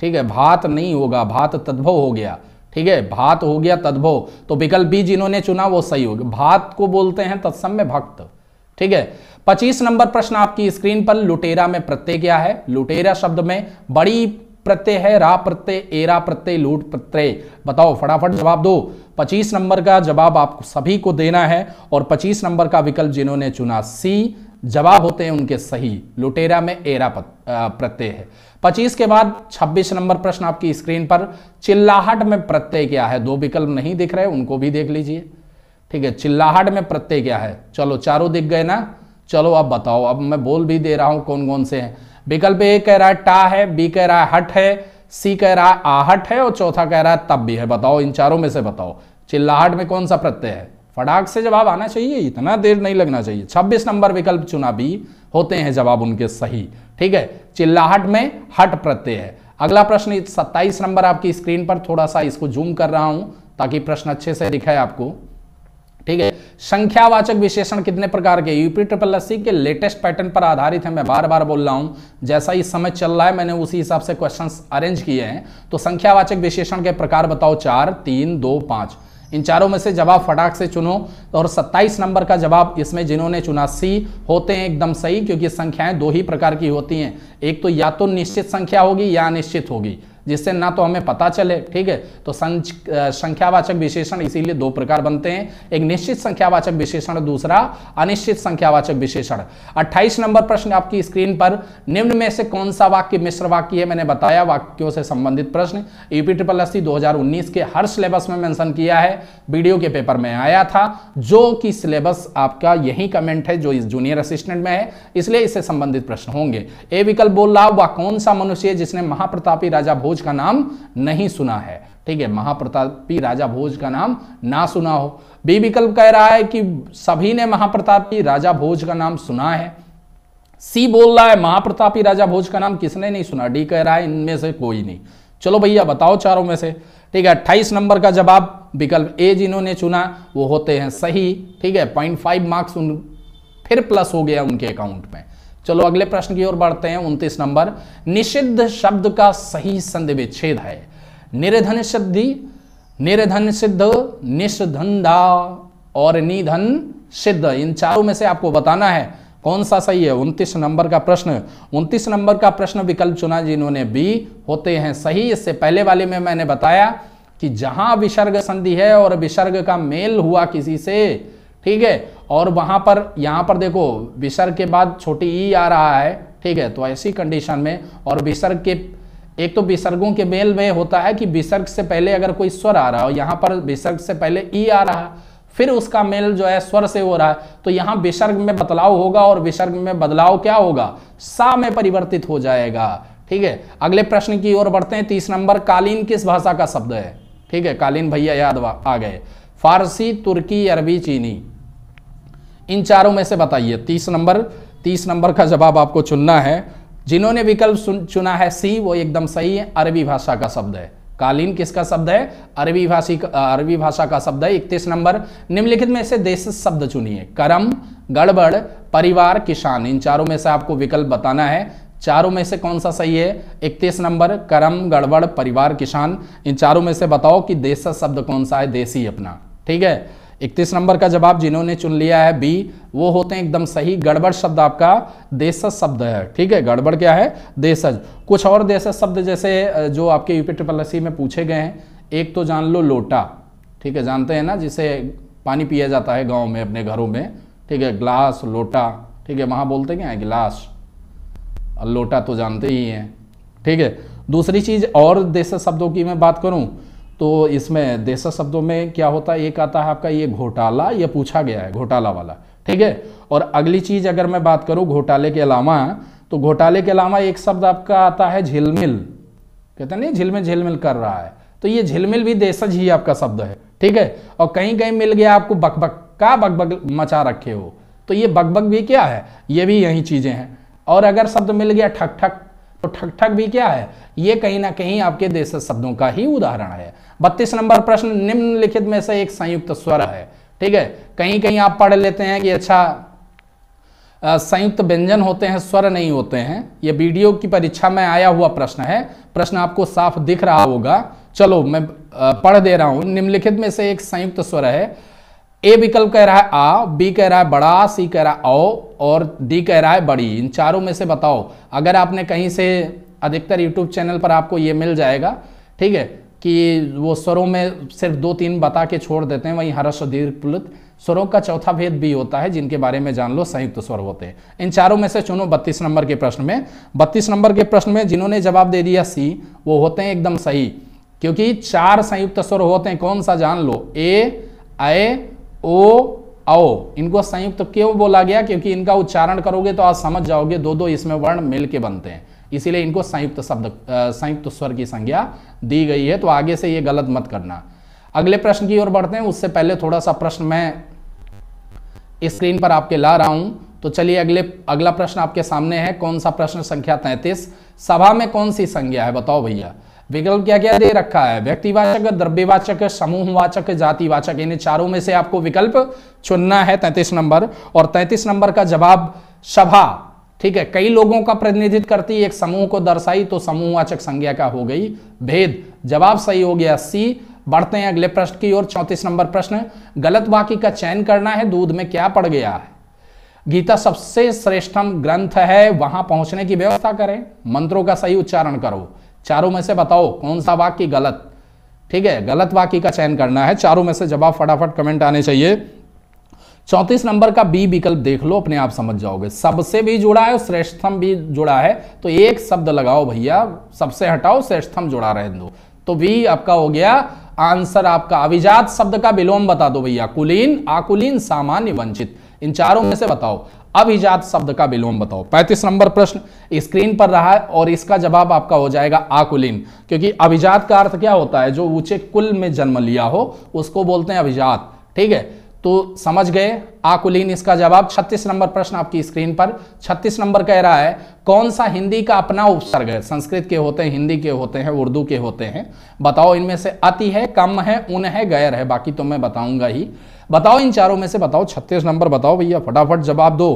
ठीक है भात नहीं होगा भात तद्भव हो गया ठीक है भात हो गया तद्भव तो विकल्प भी जिन्होंने चुना वो सही हो गया भात को बोलते हैं तत्सम में भक्त ठीक है पच्चीस नंबर प्रश्न आपकी स्क्रीन पर लुटेरा में प्रत्यय क्या है लुटेरा शब्द में बड़ी प्रत्यय है रा प्रत्यय एरा प्रत्यय लूट प्रत्यय बताओ फटाफट जवाब दो 25 नंबर का जवाब आप सभी को देना है और 25 नंबर का विकल्प जिन्होंने चुना सी जवाब होते हैं उनके सही लुटेरा में एरा प्रत्यय है 25 के बाद 26 नंबर प्रश्न आपकी स्क्रीन पर चिल्लाहट में प्रत्यय क्या है दो विकल्प नहीं दिख रहे उनको भी देख लीजिए ठीक है चिल्लाहट में प्रत्यय क्या है चलो चारों दिख गए ना चलो अब बताओ अब मैं बोल भी दे रहा हूं कौन कौन से हैं विकल्प ए कह रहा है टा है बी कह रहा है हट है सी कह रहा है आहट है और चौथा कह रहा है तब भी है बताओ इन चारों में से बताओ चिल्लाहट में कौन सा प्रत्यय है फटाक से जवाब आना चाहिए इतना देर नहीं लगना चाहिए 26 नंबर विकल्प चुना भी होते हैं जवाब उनके सही ठीक है चिल्लाहट में हट प्रत्यय है अगला प्रश्न 27 नंबर आपकी स्क्रीन पर थोड़ा सा इसको जूम कर रहा हूं ताकि प्रश्न अच्छे से दिखाए आपको ठीक है संख्यावाचक विशेषण कितने प्रकार के यूपी ट्रिपल एस के लेटेस्ट पैटर्न पर आधारित है मैं बार बार बोल रहा हूं जैसा इस समय चल रहा है मैंने उसी हिसाब से क्वेश्चंस अरेंज किए हैं तो संख्यावाचक विशेषण के प्रकार बताओ चार तीन दो पांच इन चारों में से जवाब फटाक से चुनो और 27 नंबर का जवाब इसमें जिन्होंने चुना सी होते हैं एकदम सही क्योंकि संख्याएं दो ही प्रकार की होती हैं एक तो या तो निश्चित संख्या होगी या अनिश्चित होगी जिससे ना तो हमें पता चले ठीक है तो संख्यावाचक विशेषण इसीलिए दो प्रकार बनते हैं एक निश्चित संख्यावाचक विशेषण दूसरा अनिश्चित संख्यावाचक विशेषण 28 नंबर प्रश्न आपकी स्क्रीन पर निम्न में से कौन सा वाक्य मिश्र वाक्य है मैंने बताया वाक्यों से संबंधित प्रश्न यूपी ट्रिपल एस के हर सिलेबस में मेंशन किया है वीडियो के पेपर में आया था जो कि सिलेबस आपका यही कमेंट है जो इस जूनियर असिस्टेंट में है इसलिए इससे संबंधित प्रश्न होंगे ए विकल्प बोल रहा वह कौन सा मनुष्य जिसने महाप्रतापी राजा भोज भोज का नाम नहीं सुना है ठीक है महाप्रतापी राजा भोज का नाम ना सुना हो बी विकल्प कह रहा है कि सभी ने महाप्रतापी राजा भोज का नाम सुना है सी बोल रहा है महाप्रतापी राजा भोज का नाम किसने नहीं सुना डी कह रहा है इनमें से कोई नहीं चलो भैया बताओ चारों में से ठीक है अट्ठाईस नंबर का जवाब विकल्प ए जिन्होंने चुना वो होते हैं सही ठीक है पॉइंट फाइव मार्क्स उन फिर प्लस हो गया उनके अकाउंट में चलो अगले प्रश्न की ओर बढ़ते हैं उन्तीस नंबर निषिद्ध शब्द का सही संधि विच्छेद है निर्धन सिद्धि निर्धन सिद्ध निषधंधा और निधन सिद्ध इन चारों में से आपको बताना है कौन सा सही है उनतीस नंबर का प्रश्न उन्तीस नंबर का प्रश्न विकल्प चुना जिन्होंने बी होते हैं सही इससे पहले वाले में मैंने बताया कि जहां विसर्ग संधि है और विसर्ग का मेल हुआ किसी से ठीक है और वहां पर यहाँ पर देखो विसर्ग के बाद छोटी ई आ रहा है ठीक है तो ऐसी कंडीशन में और विसर्ग के एक तो विसर्गों के मेल में होता है कि विसर्ग से पहले अगर कोई स्वर आ रहा हो यहाँ पर विसर्ग से पहले ई आ रहा फिर उसका मेल जो है स्वर से हो रहा है तो यहाँ विसर्ग में बदलाव होगा और विसर्ग में बदलाव क्या होगा सा में परिवर्तित हो जाएगा ठीक है अगले प्रश्न की ओर बढ़ते हैं तीस नंबर कालीन किस भाषा का शब्द है ठीक है कालीन भैया याद आ गए फारसी तुर्की अरबी चीनी इन चारों में से बताइए तीस नंबर तीस नंबर का जवाब आपको चुनना है जिन्होंने विकल्प चुना है सी वो एकदम सही है अरबी भाषा का शब्द है कालीन किसका शब्द है अरबी भाषी अरबी भाषा का शब्द है इकतीस नंबर निम्नलिखित में से देश शब्द चुनिए कर्म गड़बड़ परिवार किसान इन चारों में से आपको विकल्प बताना है चारों में से कौन सा सही है इकतीस नंबर कर्म गड़बड़ परिवार किसान इन चारों में से बताओ कि देश शब्द कौन सा है देसी अपना ठीक है इकतीस नंबर का जवाब जिन्होंने चुन लिया है बी वो होते हैं एकदम सही गड़बड़ शब्द आपका देशज शब्द है ठीक है गड़बड़ क्या है देशज कुछ और देशज शब्द जैसे जो आपके यूपी ट्रिपल में पूछे गए हैं एक तो जान लो लोटा ठीक है जानते हैं ना जिसे पानी पिया जाता है गाँव में अपने घरों में ठीक है ग्लास लोटा ठीक है वहाँ बोलते क्या है गिलास लोटा तो जानते ही हैं ठीक है दूसरी चीज़ और देश शब्दों की मैं बात करूं तो इसमें देशा शब्दों में क्या होता है एक आता है आपका ये घोटाला ये पूछा गया है घोटाला वाला ठीक है और अगली चीज अगर मैं बात करूं घोटाले के अलावा तो घोटाले के अलावा एक शब्द आपका आता है झिलमिल कहते नहीं झिलमिल झिलमिल कर रहा है तो ये झिलमिल भी देशज ही आपका शब्द है ठीक है और कहीं कहीं मिल गया आपको बकबक का बकबक मचा रखे हो तो ये बकबक भी क्या है ये भी यही चीजें हैं और अगर शब्द मिल गया ठक ठक तो ठक ठक भी क्या है ये कहीं ना कहीं आपके देश शब्दों का ही उदाहरण है बत्तीस नंबर प्रश्न निम्नलिखित में से एक संयुक्त स्वर है ठीक है कहीं कहीं आप पढ़ लेते हैं कि अच्छा संयुक्त व्यंजन होते हैं स्वर नहीं होते हैं यह वीडियो की परीक्षा में आया हुआ प्रश्न है प्रश्न आपको साफ दिख रहा होगा चलो मैं पढ़ दे रहा हूं निम्नलिखित में से एक संयुक्त स्वर है ए विकल्प कह रहा है आ बी कह रहा है बड़ा सी कह रहा है ओ और डी कह रहा है बड़ी इन चारों में से बताओ अगर आपने कहीं से अधिकतर यूट्यूब चैनल पर आपको ये मिल जाएगा ठीक है कि वो स्वरों में सिर्फ दो तीन बता के छोड़ देते हैं वहीं हर्ष दीर्घ पुलित स्वरों का चौथा भेद भी होता है जिनके बारे में जान लो संयुक्त स्वर होते हैं इन चारों में से चुनो बत्तीस नंबर के प्रश्न में बत्तीस नंबर के प्रश्न में जिन्होंने जवाब दे दिया सी वो होते हैं एकदम सही क्योंकि चार संयुक्त स्वर होते हैं कौन सा जान लो ए ए ओ आओ इनको संयुक्त तो क्यों बोला गया क्योंकि इनका उच्चारण करोगे तो आप समझ जाओगे दो दो इसमें वर्ण मिल के बनते हैं इसीलिए इनको संयुक्त शब्द संयुक्त स्वर की संज्ञा दी गई है तो आगे से ये गलत मत करना अगले प्रश्न की ओर बढ़ते हैं उससे पहले थोड़ा सा प्रश्न मैं स्क्रीन पर आपके ला रहा हूं तो चलिए अगले अगला प्रश्न आपके सामने है कौन सा प्रश्न संख्या तैतीस सभा में कौन सी संज्ञा है बताओ भैया विकल्प क्या क्या दे रखा है व्यक्तिवाचक द्रव्यवाचक समूहवाचक जातिवाचक इन चारों में से आपको विकल्प चुनना है तैतीस नंबर और तैतीस नंबर का जवाब सभा ठीक है कई लोगों का प्रतिनिधित्व करती एक समूह को दर्शाई तो समूहवाचक संज्ञा का हो गई भेद जवाब सही हो गया सी बढ़ते हैं अगले प्रश्न की ओर चौंतीस नंबर प्रश्न गलत वाक्य का चयन करना है दूध में क्या पड़ गया है गीता सबसे श्रेष्ठम ग्रंथ है वहां पहुंचने की व्यवस्था करें मंत्रों का सही उच्चारण करो चारों में से बताओ कौन सा वाक्य गलत ठीक है गलत वाक्य का चयन करना है चारों में से जवाब फटाफट कमेंट आने चाहिए चौतीस नंबर का बी विकल्प देख लो अपने आप समझ जाओगे सबसे भी जुड़ा है और श्रेष्ठम भी जुड़ा है तो एक शब्द लगाओ भैया सबसे हटाओ श्रेष्ठम जुड़ा रहे दो तो बी आपका हो गया आंसर आपका अभिजात शब्द का विलोम बता दो भैया कुलीन आकुलीन सामान्य वंचित इन चारों में से बताओ अभिजात शब्द का विलोम बताओ 35 नंबर प्रश्न स्क्रीन पर रहा है और इसका जवाब आपका हो जाएगा आकुलीन क्योंकि अभिजात का अर्थ क्या होता है जो ऊंचे कुल में जन्म लिया हो उसको बोलते हैं अभिजात ठीक है तो समझ गए आकुलीन इसका जवाब 36 नंबर प्रश्न आपकी स्क्रीन पर 36 नंबर कह रहा है कौन सा हिंदी का अपना उपसर्ग है संस्कृत के होते हैं हिंदी के होते हैं उर्दू के होते हैं बताओ इनमें से अति है कम है उन है गैर है बाकी तो मैं बताऊंगा ही बताओ इन चारों में से बताओ छत्तीस नंबर बताओ भैया फटाफट जवाब दो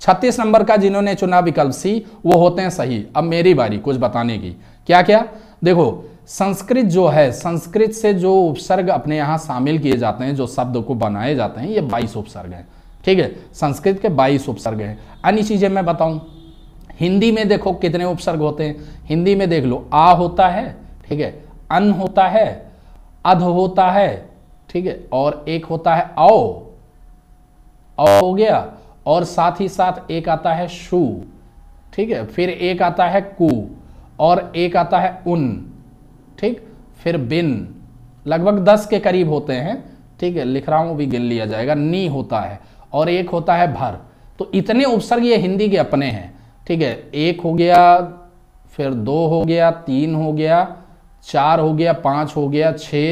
छत्तीस नंबर का जिन्होंने चुना विकल्प सी वो होते हैं सही अब मेरी बारी कुछ बताने की क्या क्या देखो संस्कृत जो है संस्कृत से जो उपसर्ग अपने यहाँ शामिल किए जाते हैं जो शब्द को बनाए जाते हैं ये बाईस उपसर्ग हैं ठीक है संस्कृत के बाईस उपसर्ग हैं अन्य चीज़ें मैं बताऊँ हिंदी में देखो कितने उपसर्ग होते हैं हिंदी में देख लो आ होता है ठीक है अन होता है अध होता है ठीक है और एक होता है औ हो गया और साथ ही साथ एक आता है शु ठीक है फिर एक आता है कु और एक आता है उन ठीक फिर बिन लगभग दस के करीब होते हैं ठीक है लिख रहा हूं भी गिन लिया जाएगा नी होता है और एक होता है भर तो इतने उपसर्ग ये हिंदी के अपने हैं ठीक है एक हो गया फिर दो हो गया तीन हो गया चार हो गया पांच हो गया छ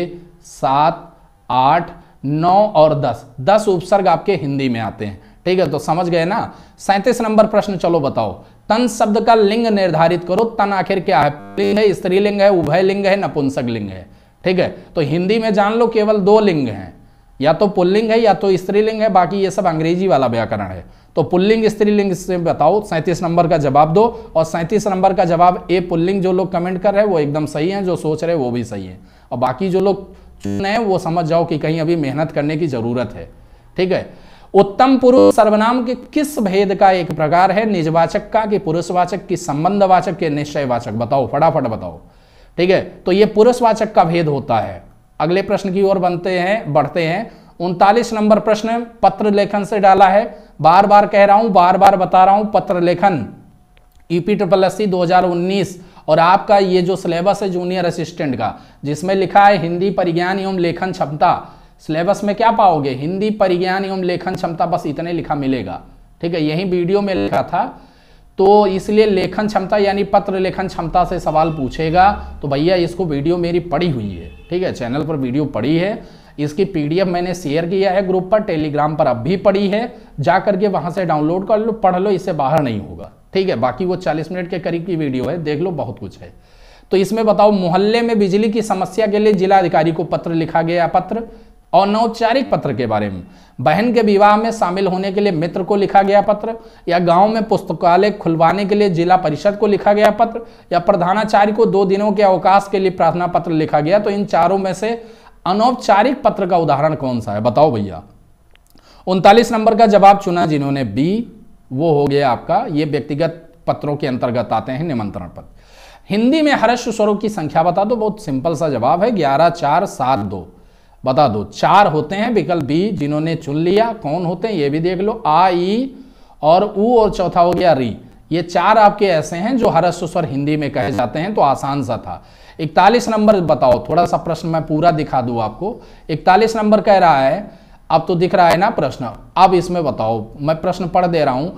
सात आठ नौ और दस दस उपसर्ग आपके हिंदी में आते हैं ठीक है तो समझ गए ना सैंतीस नंबर प्रश्न चलो बताओ तन शब्द का लिंग निर्धारित करो तन आखिर क्या है लिंग है स्त्रीलिंग है उभय लिंग है नपुंसक लिंग है ठीक है तो हिंदी में जान लो केवल दो लिंग हैं या तो पुल्लिंग है या तो स्त्रीलिंग है बाकी ये सब अंग्रेजी वाला व्याकरण है तो पुल्लिंग स्त्रीलिंग से बताओ सैंतीस नंबर का जवाब दो और सैंतीस नंबर का जवाब ए पुल्लिंग जो लोग कमेंट कर रहे हैं वो एकदम सही है जो सोच रहे हैं वो भी सही है और बाकी जो लोग चुन रहे हैं वो समझ जाओ कि कहीं अभी मेहनत करने की ज़रूरत है ठीक है उत्तम पुरुष सर्वनाम के किस भेद का एक प्रकार है निजवाचक का कि पुरुषवाचक की संबंधवाचक के निश्चयवाचक बताओ फटाफट बताओ ठीक है तो ये पुरुषवाचक का भेद होता है अगले प्रश्न की ओर बनते हैं बढ़ते हैं उनतालीस नंबर प्रश्न पत्र लेखन से डाला है बार बार कह रहा हूं बार बार बता रहा हूं पत्र लेखन ईपी ट्रिपल एस सी दो और आपका ये जो सिलेबस है जूनियर असिस्टेंट का जिसमें लिखा है हिंदी परिज्ञान एवं लेखन क्षमता सिलेबस में क्या पाओगे हिंदी परिज्ञान एवं लेखन क्षमता बस इतने लिखा मिलेगा ठीक है यही वीडियो में लिखा था तो इसलिए लेखन क्षमता यानी पत्र लेखन क्षमता से सवाल पूछेगा तो भैया इसको वीडियो मेरी पड़ी हुई है ठीक है चैनल पर वीडियो पड़ी है इसकी पीडीएफ मैंने शेयर किया है ग्रुप पर टेलीग्राम पर अब भी पड़ी है जा करके वहां से डाउनलोड कर लो पढ़ लो इससे बाहर नहीं होगा ठीक है बाकी वो चालीस मिनट के करीब की वीडियो है देख लो बहुत कुछ है तो इसमें बताओ मोहल्ले में बिजली की समस्या के लिए जिला अधिकारी को पत्र लिखा गया पत्र अनौपचारिक पत्र के बारे में बहन के विवाह में शामिल होने के लिए मित्र को लिखा गया पत्र या गांव में पुस्तकालय खुलवाने के लिए जिला परिषद को लिखा गया पत्र या प्रधानाचार्य को दो दिनों के अवकाश के लिए प्रार्थना पत्र लिखा गया तो इन चारों में से अनौपचारिक पत्र का उदाहरण कौन सा है बताओ भैया उनतालीस नंबर का जवाब चुना जिन्होंने बी वो हो गया आपका ये व्यक्तिगत पत्रों के अंतर्गत आते हैं निमंत्रण पत्र हिंदी में हर्ष स्वरों की संख्या बता दो बहुत सिंपल सा जवाब है ग्यारह चार सात दो बता दो चार होते हैं विकल्प बी जिन्होंने चुन लिया कौन होते हैं ये भी देख लो आ ई और ऊ और चौथा हो गया री ये चार आपके ऐसे हैं जो हर स्वर हिंदी में कहे जाते हैं तो आसान सा था इकतालीस नंबर बताओ थोड़ा सा प्रश्न मैं पूरा दिखा दू आपको इकतालीस नंबर कह रहा है अब तो दिख रहा है ना प्रश्न अब इसमें बताओ मैं प्रश्न पढ़ दे रहा हूं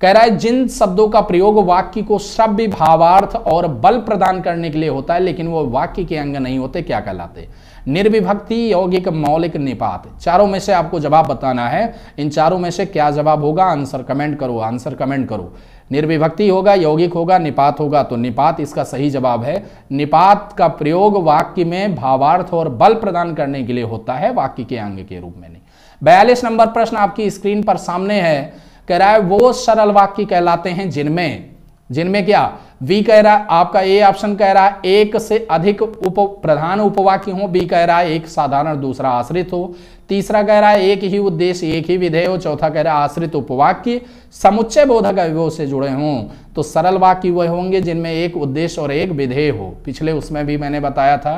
कह रहा है जिन शब्दों का प्रयोग वाक्य को सभ्य भावार्थ और बल प्रदान करने के लिए होता है लेकिन वो वाक्य के अंग नहीं होते क्या कहलाते निर्विभक्ति यौगिक मौलिक निपात चारों में से आपको जवाब बताना है इन चारों में से क्या जवाब होगा आंसर कमेंट करो आंसर कमेंट करो निर्विभक्ति होगा यौगिक होगा निपात होगा तो निपात इसका सही जवाब है निपात का प्रयोग वाक्य में भावार्थ और बल प्रदान करने के लिए होता है वाक्य के अंग के रूप में नहीं बयालीस नंबर प्रश्न आपकी स्क्रीन पर सामने है कह रहा है वो सरल वाक्य कहलाते हैं जिनमें जिनमें क्या बी कह रहा है आपका ए ऑप्शन कह रहा है एक से अधिक उप प्रधान उपवाक्य हो बी कह रहा है एक साधारण दूसरा आश्रित हो तीसरा कह रहा है एक ही उद्देश्य एक ही विधेय हो चौथा कह रहा है आश्रित उपवाक्य समुच्चय बोधक अवयव से जुड़े हों तो सरल वाक्य वह होंगे जिनमें एक उद्देश्य और एक विधेय हो पिछले उसमें भी मैंने बताया था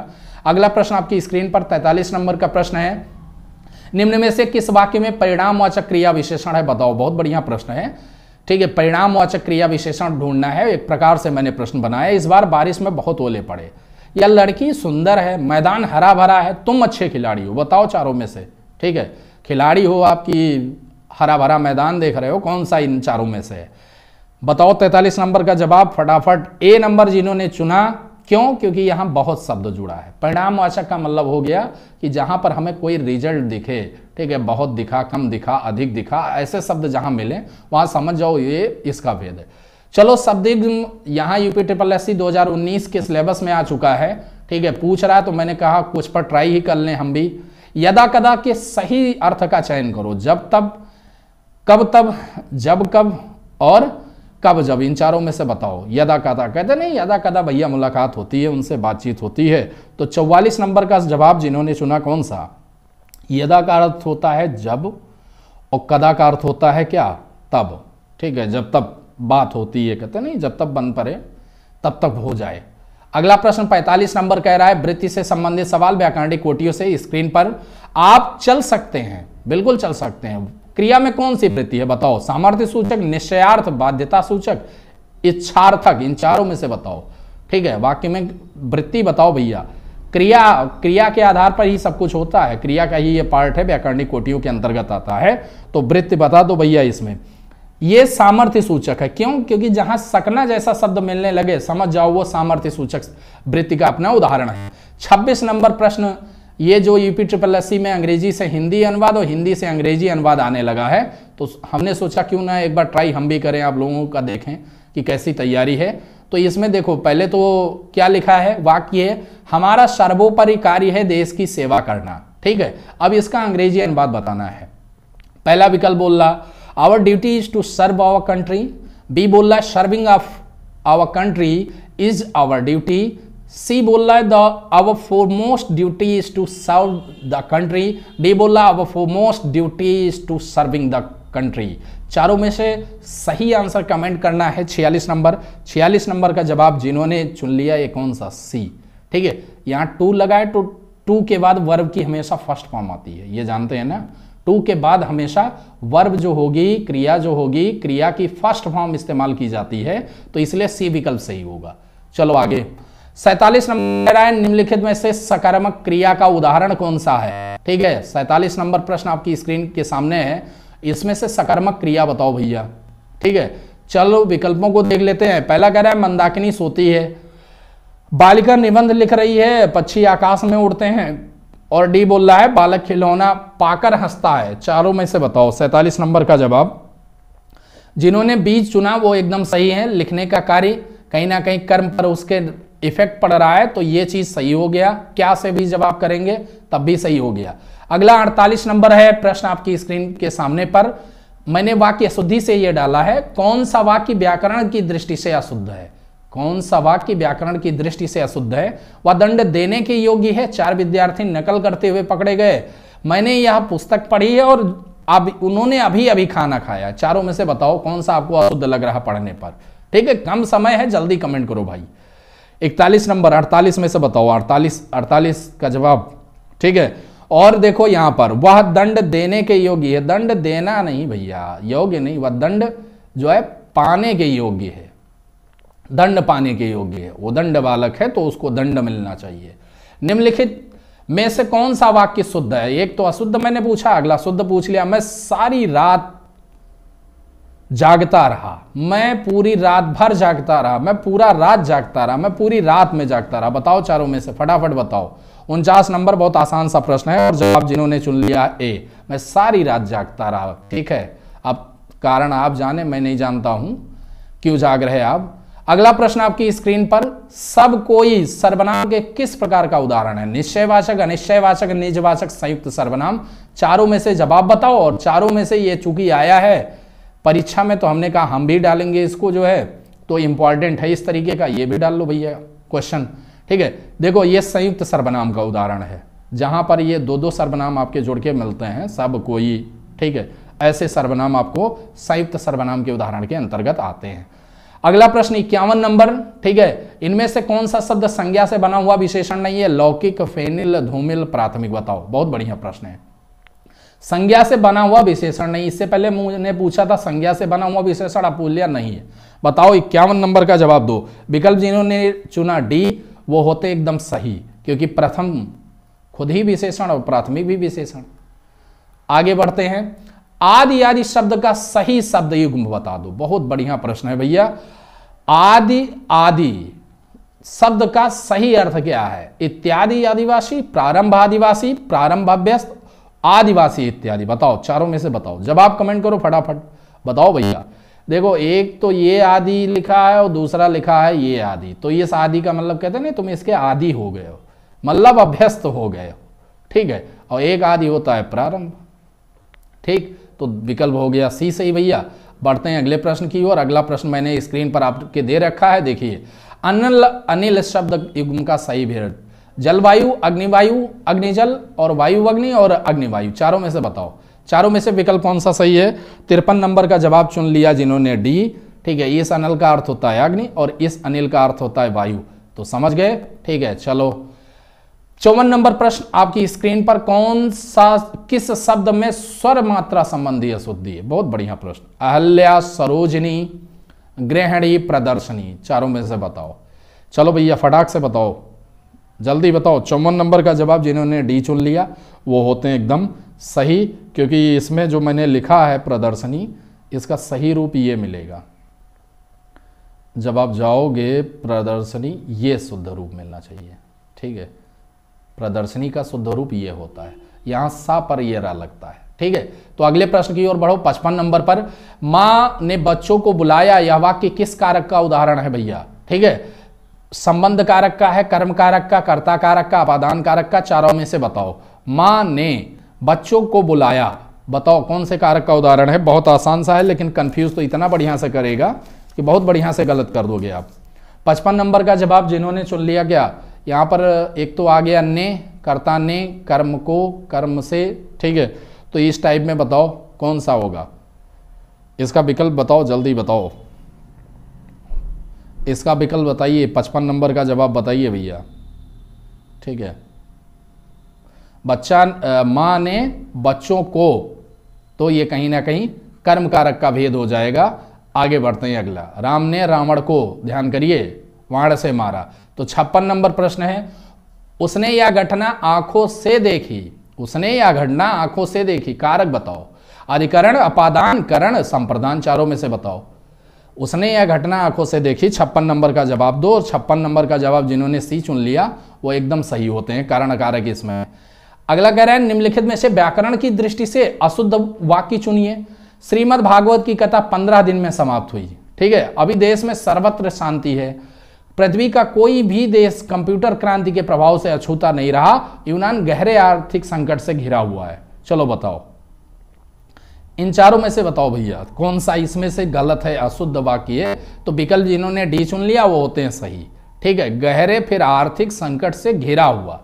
अगला प्रश्न आपकी स्क्रीन पर तैतालीस नंबर का प्रश्न है निम्न में से किस वाक्य में परिणामवाचक क्रिया विशेषण है बताओ बहुत बढ़िया प्रश्न है ठीक है परिणाम वाचक क्रिया विशेषण ढूंढना है एक प्रकार से मैंने प्रश्न बनाया इस बार बारिश में बहुत ओले पड़े या लड़की सुंदर है मैदान हरा भरा है तुम अच्छे खिलाड़ी हो बताओ चारों में से ठीक है खिलाड़ी हो आपकी हरा भरा मैदान देख रहे हो कौन सा इन चारों में से है बताओ 43 नंबर का जवाब फटाफट ए नंबर जिन्होंने चुना क्यों क्योंकि यहां बहुत शब्द जुड़ा है परिणामवाचक का मतलब हो गया कि जहां पर हमें कोई रिजल्ट दिखे ठीक है बहुत दिखा कम दिखा अधिक दिखा ऐसे शब्द जहां मिले वहां समझ जाओ ये इसका भेद है चलो शब्द यहाँ यूपी ट्रिपल एस सी दो के सिलेबस में आ चुका है ठीक है पूछ रहा तो मैंने कहा कुछ पर ट्राई ही कर ले हम भी यदा कदा के सही अर्थ का चयन करो जब तब कब तब जब कब और कब जब इन चारों में से बताओ यदा कदा कहते नहीं यदा कदा भैया मुलाकात होती है उनसे बातचीत होती है तो चौवालीस नंबर का जवाब जिन्होंने चुना कौन सा यदा का अर्थ होता है जब और कदा का अर्थ होता है क्या तब ठीक है जब तब बात होती है कहते नहीं जब तब बन पड़े तब तक हो जाए अगला प्रश्न 45 नंबर कह रहा है वृत्ति से संबंधित सवाल व्याकरणिक कोटियों से स्क्रीन पर आप चल सकते हैं बिल्कुल चल सकते हैं क्रिया में कौन सी वृत्ति है बताओ सामर्थ्य सूचक निश्चयार्थ बाध्यता सूचक इच्छार्थक इन चारों में से बताओ ठीक है वाक्य में वृत्ति बताओ भैया क्रिया क्रिया के आधार पर ही सब कुछ होता है क्रिया का ही ये पार्ट है व्याकरणिक कोटियों के अंतर्गत आता है तो वृत्ति बता दो भैया इसमें ये सामर्थ्य सूचक है क्यों क्योंकि जहां सकना जैसा शब्द मिलने लगे समझ जाओ वो सामर्थ्य सूचक वृत्ति का अपना उदाहरण है छब्बीस नंबर प्रश्न ये जो यूपी ट्रिपल एस में अंग्रेजी से हिंदी अनुवाद और हिंदी से अंग्रेजी अनुवाद आने लगा है तो हमने सोचा क्यों ना एक बार ट्राई हम भी करें आप लोगों का देखें कि कैसी तैयारी है तो इसमें देखो पहले तो क्या लिखा है वाक्य है हमारा सर्वोपरि कार्य है देश की सेवा करना ठीक है अब इसका अंग्रेजी अनुवाद बताना है पहला विकल्प बोल रहा our duty is to serve our country B बोल रहा serving of our country is our duty C बोल रहा है the our foremost duty is to serve the country D बोल रहा है our foremost duty is to serving the country चारों में से सही आंसर कमेंट करना है 46 नंबर 46 नंबर का जवाब जिन्होंने चुन लिया ये कौन सा सी ठीक है यहाँ टू लगाए तो टू के बाद वर्ब की हमेशा फर्स्ट फॉर्म आती है ये जानते हैं ना टू के बाद हमेशा वर्ब जो होगी क्रिया जो होगी क्रिया की फर्स्ट फॉर्म इस्तेमाल की जाती है तो इसलिए सी विकल्प सही होगा चलो आगे सैतालीस नंबर है निम्नलिखित में से सकारात्मक क्रिया का उदाहरण कौन सा है ठीक है सैतालीस नंबर प्रश्न आपकी स्क्रीन के सामने है इसमें से सकारात्मक क्रिया बताओ भैया ठीक है चलो विकल्पों को देख लेते हैं पहला कह रहा है मंदाकिनी सोती है बालिका निबंध लिख रही है पक्षी आकाश में उड़ते हैं और डी बोल रहा है बालक खिलौना पाकर हंसता है चारों में से बताओ सैतालीस नंबर का जवाब जिन्होंने बीज चुना वो एकदम सही है लिखने का कार्य कहीं ना कहीं कर्म पर उसके इफेक्ट पड़ रहा है तो यह चीज सही हो गया क्या से भी जब आप करेंगे तब भी सही हो गया अगला 48 नंबर है प्रश्न आपकी स्क्रीन के सामने पर मैंने वाक्य अशुद्धि से यह डाला है कौन सा वाक्य व्याकरण की दृष्टि से अशुद्ध है कौन सा वाक्य व्याकरण की दृष्टि से अशुद्ध है वह दंड देने के योग्य है चार विद्यार्थी नकल करते हुए पकड़े गए मैंने यह पुस्तक पढ़ी है और अब उन्होंने अभी अभी खाना खाया चारों में से बताओ कौन सा आपको अशुद्ध लग रहा पढ़ने पर ठीक है कम समय है जल्दी कमेंट करो भाई इकतालीस नंबर अड़तालीस में से बताओ अड़तालीस अड़तालीस का जवाब ठीक है और देखो यहां पर वह दंड देने के योग्य है दंड देना नहीं भैया योग्य नहीं वह दंड जो है पाने के योग्य है दंड पाने के योग्य है वो दंड बालक है तो उसको दंड मिलना चाहिए निम्नलिखित में से कौन सा वाक्य शुद्ध है एक तो अशुद्ध मैंने पूछा अगला शुद्ध पूछ लिया मैं सारी रात जागता रहा मैं पूरी रात भर जागता रहा मैं पूरा रात जागता रहा मैं पूरी रात में जागता रहा बताओ चारों में से फटाफट बताओ उनचास नंबर बहुत आसान सा प्रश्न है और जवाब जिन्होंने चुन लिया ए मैं सारी रात जागता रहा ठीक है अब कारण आप जाने मैं नहीं जानता हूं क्यों जाग रहे आप अगला प्रश्न आपकी स्क्रीन पर सब कोई सर्वनाम के किस प्रकार का उदाहरण है निश्चयवाचक अनिश्चयवाचक निजवाचक संयुक्त सर्वनाम चारों में से जवाब बताओ और चारों में से ये चूंकि आया है परीक्षा में तो हमने कहा हम भी डालेंगे इसको जो है तो इंपॉर्टेंट है इस तरीके का ये भी डाल लो भैया क्वेश्चन ठीक है देखो ये संयुक्त सर्वनाम का उदाहरण है जहां पर ये दो दो सर्वनाम आपके जोड़ के मिलते हैं सब कोई ठीक है ऐसे सर्वनाम आपको संयुक्त सर्वनाम के उदाहरण के अंतर्गत आते हैं अगला प्रश्न इक्यावन नंबर ठीक है इनमें से कौन सा शब्द संज्ञा से बना हुआ विशेषण नहीं है लौकिक फेनिल धूमिल प्राथमिक बताओ बहुत बढ़िया प्रश्न है संज्ञा से बना हुआ विशेषण नहीं इससे पहले मुझे पूछा था संज्ञा से बना हुआ विशेषण अपूल्य नहीं है बताओ इक्यावन नंबर का जवाब दो विकल्प जिन्होंने चुना डी वो होते एकदम सही क्योंकि प्रथम खुद ही विशेषण और प्राथमिक भी विशेषण आगे बढ़ते हैं आदि आदि शब्द का सही शब्द युग्म बता दो बहुत बढ़िया प्रश्न है भैया आदि आदि शब्द का सही अर्थ क्या है इत्यादि आदिवासी प्रारंभ आदिवासी प्रारंभ अभ्यस्त आदिवासी इत्यादि बताओ चारों में से बताओ जब आप कमेंट करो फटाफट बताओ भैया देखो एक तो ये आदि लिखा है और दूसरा लिखा है ये आदि तो ये आदि का मतलब कहते हैं ना तुम इसके आदि हो गए हो मतलब अभ्यस्त हो गए हो ठीक है और एक आदि होता है प्रारंभ ठीक तो विकल्प हो गया सी सही भैया बढ़ते हैं अगले प्रश्न की ओर अगला प्रश्न मैंने स्क्रीन पर आपके दे रखा है देखिए अनिल अनिल शब्द युग्म का सही भेद जलवायु अग्निवायु अग्निजल और वायु अग्नि और अग्निवायु चारों में से बताओ चारों में से विकल्प कौन सा सही है तिरपन नंबर का जवाब चुन लिया जिन्होंने डी ठीक है इस अनिल का अर्थ होता है अग्नि और इस अनिल का अर्थ होता है वायु तो समझ गए ठीक है चलो चौवन नंबर प्रश्न आपकी स्क्रीन पर कौन सा किस शब्द में स्वर मात्रा संबंधी अशुद्धि है बहुत बढ़िया प्रश्न अहल्या सरोजनी ग्रहणी प्रदर्शनी चारों में से बताओ चलो भैया फटाक से बताओ जल्दी बताओ चौवन नंबर का जवाब जिन्होंने डी चुन लिया वो होते हैं एकदम सही क्योंकि इसमें जो मैंने लिखा है प्रदर्शनी इसका सही रूप ये मिलेगा जब आप जाओगे प्रदर्शनी ये शुद्ध रूप मिलना चाहिए ठीक है प्रदर्शनी का शुद्ध रूप ये होता है यहां सा पर ये रा लगता है ठीक है तो अगले प्रश्न की ओर बढ़ो पचपन नंबर पर मां ने बच्चों को बुलाया यह वाक्य किस कारक का उदाहरण है भैया ठीक है संबंध कारक का है कर्म कारक का कर्ता कारक का अपादान कारक का चारों में से बताओ माँ ने बच्चों को बुलाया बताओ कौन से कारक का उदाहरण है बहुत आसान सा है लेकिन कंफ्यूज तो इतना बढ़िया से करेगा कि बहुत बढ़िया से गलत कर दोगे आप पचपन नंबर का जवाब जिन्होंने चुन लिया क्या यहां पर एक तो आ गया ने कर्ता ने कर्म को कर्म से ठीक है तो इस टाइप में बताओ कौन सा होगा इसका विकल्प बताओ जल्दी बताओ इसका विकल्प बताइए पचपन नंबर का जवाब बताइए भैया ठीक है बच्चा माँ ने बच्चों को तो ये कहीं ना कहीं कर्म कारक का भेद हो जाएगा आगे बढ़ते हैं अगला राम ने रावण को ध्यान करिए वाण से मारा तो छप्पन नंबर प्रश्न है उसने यह घटना आंखों से देखी उसने यह घटना आंखों से देखी कारक बताओ अधिकरण अपादान करण संप्रदान चारों में से बताओ उसने यह घटना आंखों से देखी छप्पन नंबर का जवाब दो और छप्पन नंबर का जवाब जिन्होंने सी चुन लिया वो एकदम सही होते हैं कारण कारक इसमें अगला कह रहे हैं निम्नलिखित में से व्याकरण की दृष्टि से अशुद्ध वाक्य चुनिए श्रीमद भागवत की कथा पंद्रह दिन में समाप्त हुई ठीक है अभी देश में सर्वत्र शांति है पृथ्वी का कोई भी देश कंप्यूटर क्रांति के प्रभाव से अछूता नहीं रहा यूनान गहरे आर्थिक संकट से घिरा हुआ है चलो बताओ इन चारों में से बताओ भैया कौन सा इसमें से गलत है अशुद्ध वाक्य है तो विकल्प जिन्होंने डी चुन लिया वो होते हैं सही ठीक है गहरे फिर आर्थिक संकट से घिरा हुआ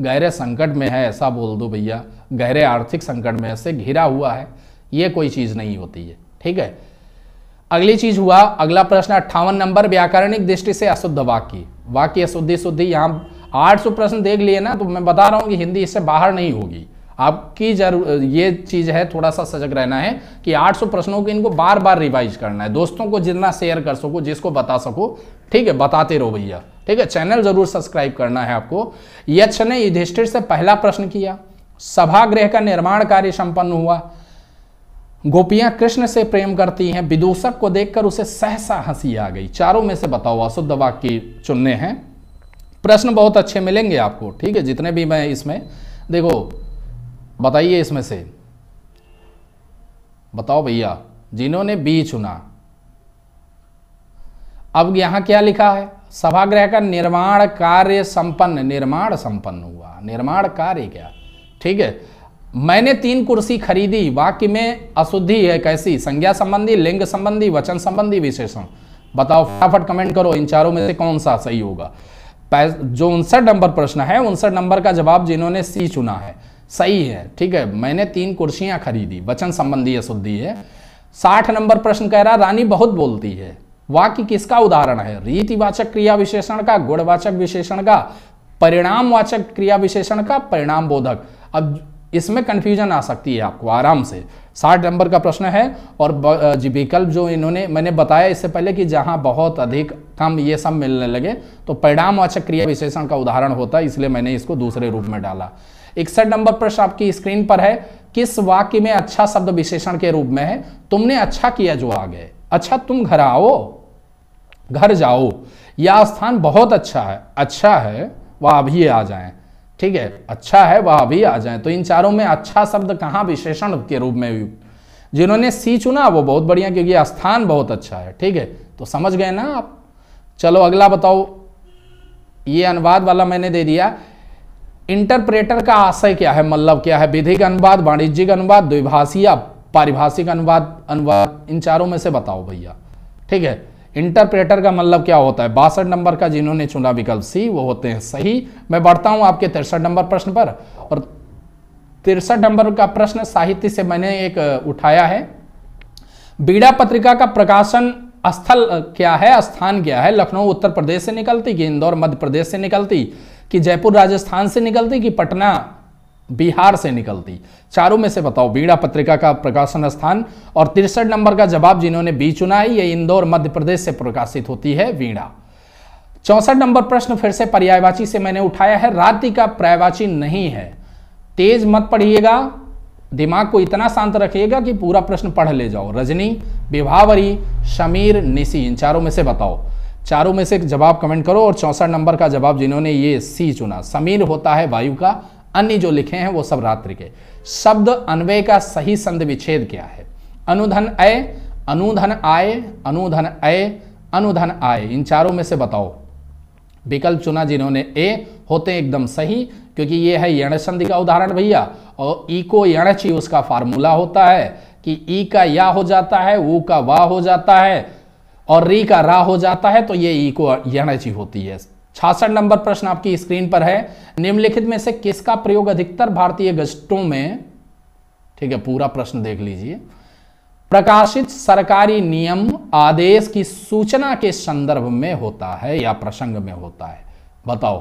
गहरे संकट में है ऐसा बोल दो भैया गहरे आर्थिक संकट में से घिरा हुआ है ये कोई चीज़ नहीं होती है ठीक है अगली चीज हुआ अगला प्रश्न अट्ठावन नंबर व्याकरणिक दृष्टि से अशुद्ध वाक्य वाक्य अशुद्धि शुद्धि यहाँ आठ सौ प्रश्न देख लिए ना तो मैं बता रहा हूँ कि हिंदी इससे बाहर नहीं होगी आपकी जरूर ये चीज़ है थोड़ा सा सजग रहना है कि 800 प्रश्नों को इनको बार बार रिवाइज करना है दोस्तों को जितना शेयर कर सको जिसको बता सको ठीक है बताते रहो भैया ठीक है चैनल जरूर सब्सक्राइब करना है आपको यक्ष ने युधिष्ठिर से पहला प्रश्न किया सभागृह का निर्माण कार्य संपन्न हुआ गोपियां कृष्ण से प्रेम करती हैं विदूषक को देखकर उसे सहसा हंसी आ गई चारों में से बताओ अशुद्ध वाक्य चुनने हैं प्रश्न बहुत अच्छे मिलेंगे आपको ठीक है जितने भी मैं इसमें देखो बताइए इसमें से बताओ भैया जिन्होंने बी चुना अब यहां क्या लिखा है सभागृह का निर्माण कार्य संपन्न निर्माण संपन्न हुआ निर्माण कार्य क्या ठीक है मैंने तीन कुर्सी खरीदी वाक्य में अशुद्धि है कैसी संज्ञा संबंधी लिंग संबंधी वचन संबंधी विशेषण बताओ फटाफट कमेंट करो इन चारों में से कौन सा सही होगा जो उनसठ नंबर प्रश्न है उनसठ नंबर का जवाब जिन्होंने सी चुना है सही है ठीक है मैंने तीन कुर्सियां खरीदी वचन संबंधी अशुद्धि है साठ नंबर प्रश्न कह रहा रानी बहुत बोलती है वाक्य किसका उदाहरण है रीतिवाचक क्रिया विशेषण का गुणवाचक विशेषण का परिणामवाचक क्रिया विशेषण का परिणाम बोधक अब इसमें कंफ्यूजन आ सकती है आपको आराम से साठ नंबर का प्रश्न है और विकल्प जो इन्होंने मैंने बताया इससे पहले कि जहां बहुत अधिक कम ये सब मिलने लगे तो परिणामवाचक क्रिया विशेषण का उदाहरण होता है इसलिए मैंने इसको दूसरे रूप में डाला इकसठ नंबर प्रश्न आपकी स्क्रीन पर है किस वाक्य में अच्छा शब्द विशेषण के रूप में है तुमने अच्छा किया जो आ गए अच्छा तुम घर आओ घर जाओ यह स्थान बहुत अच्छा है अच्छा है वह अभी आ जाए ठीक है अच्छा है वह अभी आ जाए तो इन चारों में अच्छा शब्द कहाँ विशेषण के रूप में जिन्होंने सी चुना वो बहुत बढ़िया क्योंकि स्थान बहुत अच्छा है ठीक है तो समझ गए ना आप चलो अगला बताओ ये अनुवाद वाला मैंने दे दिया इंटरप्रेटर का आशय क्या है मतलब क्या है विधिक अनुवाद वाणिज्यिक अनुवाद या पारिभाषिक अनुवाद अनुवाद इन चारों में से बताओ भैया ठीक है इंटरप्रेटर का मतलब क्या होता है बासठ नंबर का जिन्होंने चुना विकल्प सी वो होते हैं सही मैं बढ़ता हूं आपके तिरसठ नंबर प्रश्न पर और तिरसठ नंबर का प्रश्न साहित्य से मैंने एक उठाया है बीड़ा पत्रिका का प्रकाशन स्थल क्या है स्थान क्या है लखनऊ उत्तर प्रदेश से निकलती कि इंदौर मध्य प्रदेश से निकलती कि जयपुर राजस्थान से निकलती कि पटना बिहार से निकलती चारों में से बताओ बीड़ा पत्रिका का प्रकाशन स्थान और तिरसठ नंबर का जवाब जिन्होंने बी चुना है यह इंदौर मध्य प्रदेश से प्रकाशित होती है वीणा चौसठ नंबर प्रश्न फिर से पर्यायवाची से मैंने उठाया है राति का पर्यायवाची नहीं है तेज मत पढ़िएगा दिमाग को इतना शांत रखिएगा कि पूरा प्रश्न पढ़ ले जाओ रजनी विभावरी शमीर निशी इन चारों में से बताओ चारों में से जवाब कमेंट करो और चौंसठ नंबर का जवाब जिन्होंने ये सी चुना समीर होता है वायु का अन्य जो लिखे हैं वो सब रात्रि के शब्द अन्वय का सही संध विच्छेद क्या है अनुधन अय अनुधन आय अनुधन अय अनुधन आय इन चारों में से बताओ विकल्प चुना जिन्होंने ए होते एकदम सही क्योंकि ये है यण संधि का उदाहरण भैया और इको यणच ही उसका फार्मूला होता है कि ई का या हो जाता है ऊ का वाह हो जाता है और री का रा हो जाता है तो ये ई को एनर्जी होती है छासठ नंबर प्रश्न आपकी स्क्रीन पर है निम्नलिखित में से किसका प्रयोग अधिकतर भारतीय गजटों में ठीक है पूरा प्रश्न देख लीजिए प्रकाशित सरकारी नियम आदेश की सूचना के संदर्भ में होता है या प्रसंग में होता है बताओ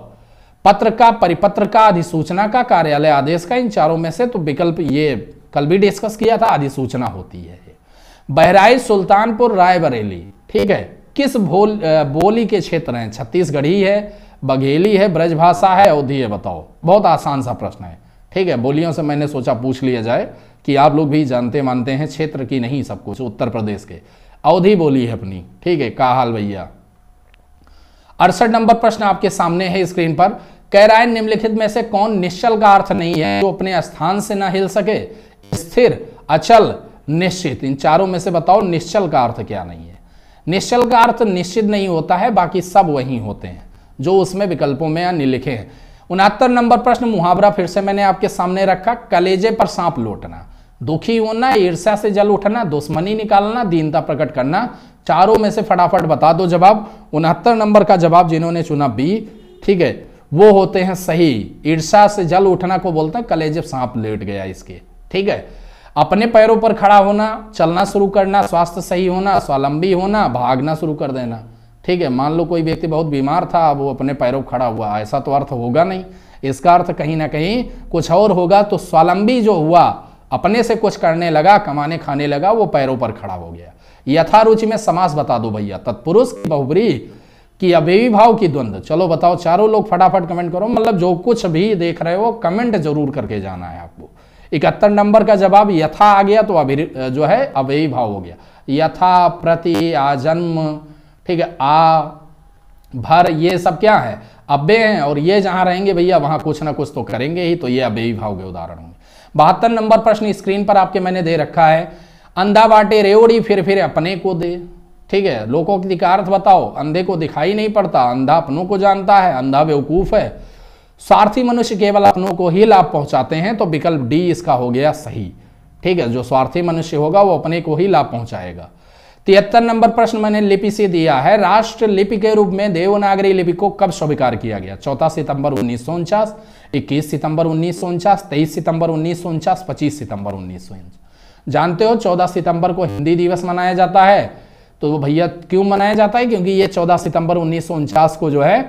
पत्र का परिपत्र का अधिसूचना का कार्यालय आदेश का इन चारों में से तो विकल्प ये कल भी डिस्कस किया था अधिसूचना होती है बहराइच सुल्तानपुर रायबरेली ठीक है किस भोल बोली के क्षेत्र हैं छत्तीसगढ़ी है बघेली है ब्रजभाषा है अवधि है बताओ बहुत आसान सा प्रश्न है ठीक है बोलियों से मैंने सोचा पूछ लिया जाए कि आप लोग भी जानते मानते हैं क्षेत्र की नहीं सब कुछ उत्तर प्रदेश के अवधि बोली है अपनी ठीक है का हाल भैया अड़सठ नंबर प्रश्न आपके सामने है स्क्रीन पर कैरायन निम्नलिखित में से कौन निश्चल का अर्थ नहीं है जो अपने स्थान से ना हिल सके स्थिर अचल निश्चित इन चारों में से बताओ निश्चल का अर्थ क्या नहीं है निश्चल का अर्थ निश्चित नहीं होता है बाकी सब वही होते हैं जो उसमें विकल्पों में निलिखे हैं उनहत्तर नंबर प्रश्न मुहावरा फिर से मैंने आपके सामने रखा कलेजे पर सांप लौटना दुखी होना ईर्ष्या से जल उठना दुश्मनी निकालना दीनता प्रकट करना चारों में से फटाफट बता दो जवाब उनहत्तर नंबर का जवाब जिन्होंने चुना बी ठीक है वो होते हैं सही ईर्षा से जल उठना को बोलते हैं कलेजे सांप लेट गया इसके ठीक है अपने पैरों पर खड़ा होना चलना शुरू करना स्वास्थ्य सही होना स्वावलंबी होना भागना शुरू कर देना ठीक है मान लो कोई व्यक्ति बहुत बीमार था वो अपने पैरों पर खड़ा हुआ ऐसा तो अर्थ होगा नहीं इसका अर्थ कहीं ना कहीं कुछ और होगा तो स्वावलंबी जो हुआ अपने से कुछ करने लगा कमाने खाने लगा वो पैरों पर खड़ा हो गया यथारुचि में समास बता दो भैया तत्पुरुष की बहुबरी की अभी भाव की द्वंद्व चलो बताओ चारों लोग फटाफट कमेंट करो मतलब जो कुछ भी देख रहे हो कमेंट जरूर करके जाना है आपको इकहत्तर नंबर का जवाब यथा आ गया तो अभी जो है अव्ययी भाव हो गया यथा प्रति आजन्म ठीक है आ भर ये सब क्या है अव्यय हैं और ये जहां रहेंगे भैया वहां कुछ ना कुछ तो करेंगे ही तो ये अव्ययी भाव के उदाहरण होंगे बहत्तर नंबर प्रश्न स्क्रीन पर आपके मैंने दे रखा है अंधा बाटे रेवड़ी फिर फिर अपने को दे ठीक है लोगों की अर्थ बताओ अंधे को दिखाई नहीं पड़ता अंधा अपनों को जानता है अंधा बेवकूफ़ है स्वार्थी मनुष्य केवल अपनों को ही लाभ पहुंचाते हैं तो विकल्प डी इसका हो गया सही ठीक है जो स्वार्थी मनुष्य होगा वो अपने को ही लाभ पहुंचाएगा तिहत्तर नंबर प्रश्न मैंने लिपि से दिया है राष्ट्र लिपि के रूप में देवनागरी लिपि को कब स्वीकार किया गया चौदह सितंबर उन्नीस सौ उनचास इक्कीस सितंबर उन्नीस सौ उनचास तेईस सितंबर उन्नीस सौ उनचास पच्चीस सितंबर उन्नीस सौ जानते हो चौदह सितंबर को हिंदी दिवस मनाया जाता है तो भैया क्यों मनाया जाता है क्योंकि ये चौदह सितंबर उन्नीस को जो है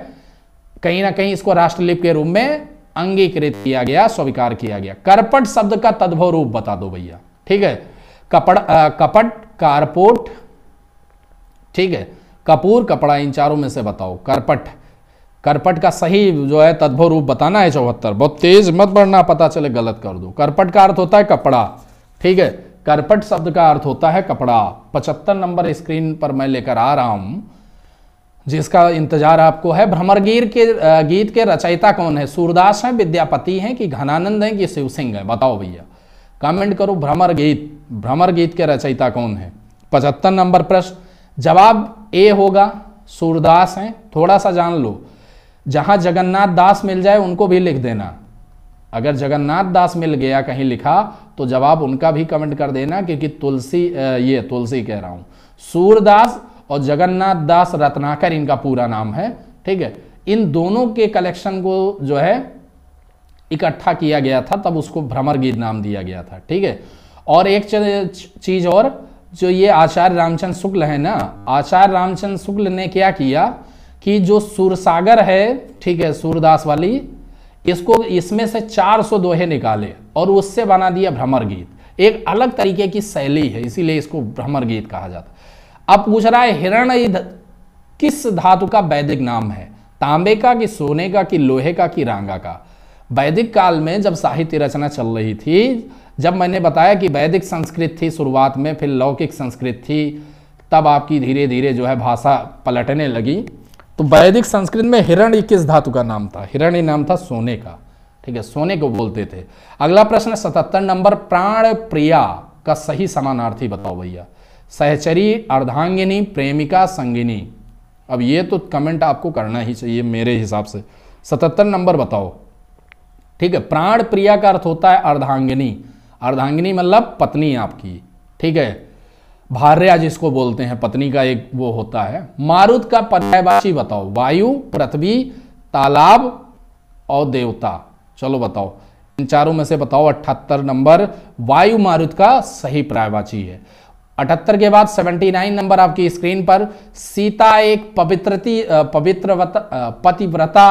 कहीं ना कहीं इसको राष्ट्रलिप के रूप में अंगीकृत किया गया स्वीकार किया गया करपट शब्द का तद्भव रूप बता दो भैया ठीक है कपड़ आ, कपट कारपोट ठीक है कपूर कपड़ा इन चारों में से बताओ करपट करपट का सही जो है तद्भव रूप बताना है चौहत्तर बहुत तेज मत बढ़ना पता चले गलत कर दो करपट का अर्थ होता है कपड़ा ठीक है करपट शब्द का अर्थ होता है कपड़ा पचहत्तर नंबर स्क्रीन पर मैं लेकर आ रहा हूं जिसका इंतजार आपको है भ्रमरगीर के गीत के रचयिता कौन है सूरदास हैं विद्यापति हैं कि घनानंद हैं कि शिव सिंह हैं बताओ भैया कमेंट करो भ्रमर गीत भ्रमर गीत के रचयिता कौन है पचहत्तर नंबर प्रश्न जवाब ए होगा सूरदास हैं थोड़ा सा जान लो जहां जगन्नाथ दास मिल जाए उनको भी लिख देना अगर जगन्नाथ दास मिल गया कहीं लिखा तो जवाब उनका भी कमेंट कर देना क्योंकि तुलसी ये तुलसी कह रहा हूं सूरदास और जगन्नाथ दास रत्नाकर इनका पूरा नाम है ठीक है इन दोनों के कलेक्शन को जो है इकट्ठा किया गया था तब उसको भ्रमर गीत नाम दिया गया था ठीक है और एक चीज और जो ये आचार्य रामचंद्र शुक्ल है ना आचार्य रामचंद्र शुक्ल ने क्या किया कि जो सुरसागर है ठीक है सूरदास वाली इसको इसमें से 400 दोहे निकाले और उससे बना दिया भ्रमर गीत एक अलग तरीके की शैली है इसीलिए इसको भ्रमर गीत कहा जाता अब पूछ रहा है हिरण किस धातु का वैदिक नाम है तांबे का कि सोने का कि लोहे का कि रांगा का वैदिक काल में जब साहित्य रचना चल रही थी जब मैंने बताया कि वैदिक संस्कृत थी शुरुआत में फिर लौकिक संस्कृत थी तब आपकी धीरे धीरे जो है भाषा पलटने लगी तो वैदिक संस्कृत में हिरण किस धातु का नाम था हिरण नाम था सोने का ठीक है सोने को बोलते थे अगला प्रश्न सतहत्तर नंबर प्राण प्रिया का सही समानार्थी बताओ भैया सहचरी अर्धांगिनी प्रेमिका संगिनी अब ये तो कमेंट आपको करना ही चाहिए मेरे हिसाब से सतहत्तर नंबर बताओ ठीक है प्राण प्रिया का अर्थ होता है अर्धांगिनी अर्धांगिनी मतलब पत्नी आपकी ठीक है भार्या जिसको बोलते हैं पत्नी का एक वो होता है मारुत का पर्यायवाची बताओ वायु पृथ्वी तालाब और देवता चलो बताओ इन चारों में से बताओ अठहत्तर नंबर वायु मारुत का सही पर्यायवाची है अठहत्तर के बाद 79 नंबर आपकी स्क्रीन पर सीता एक पवित्रती पवित्र पतिव्रता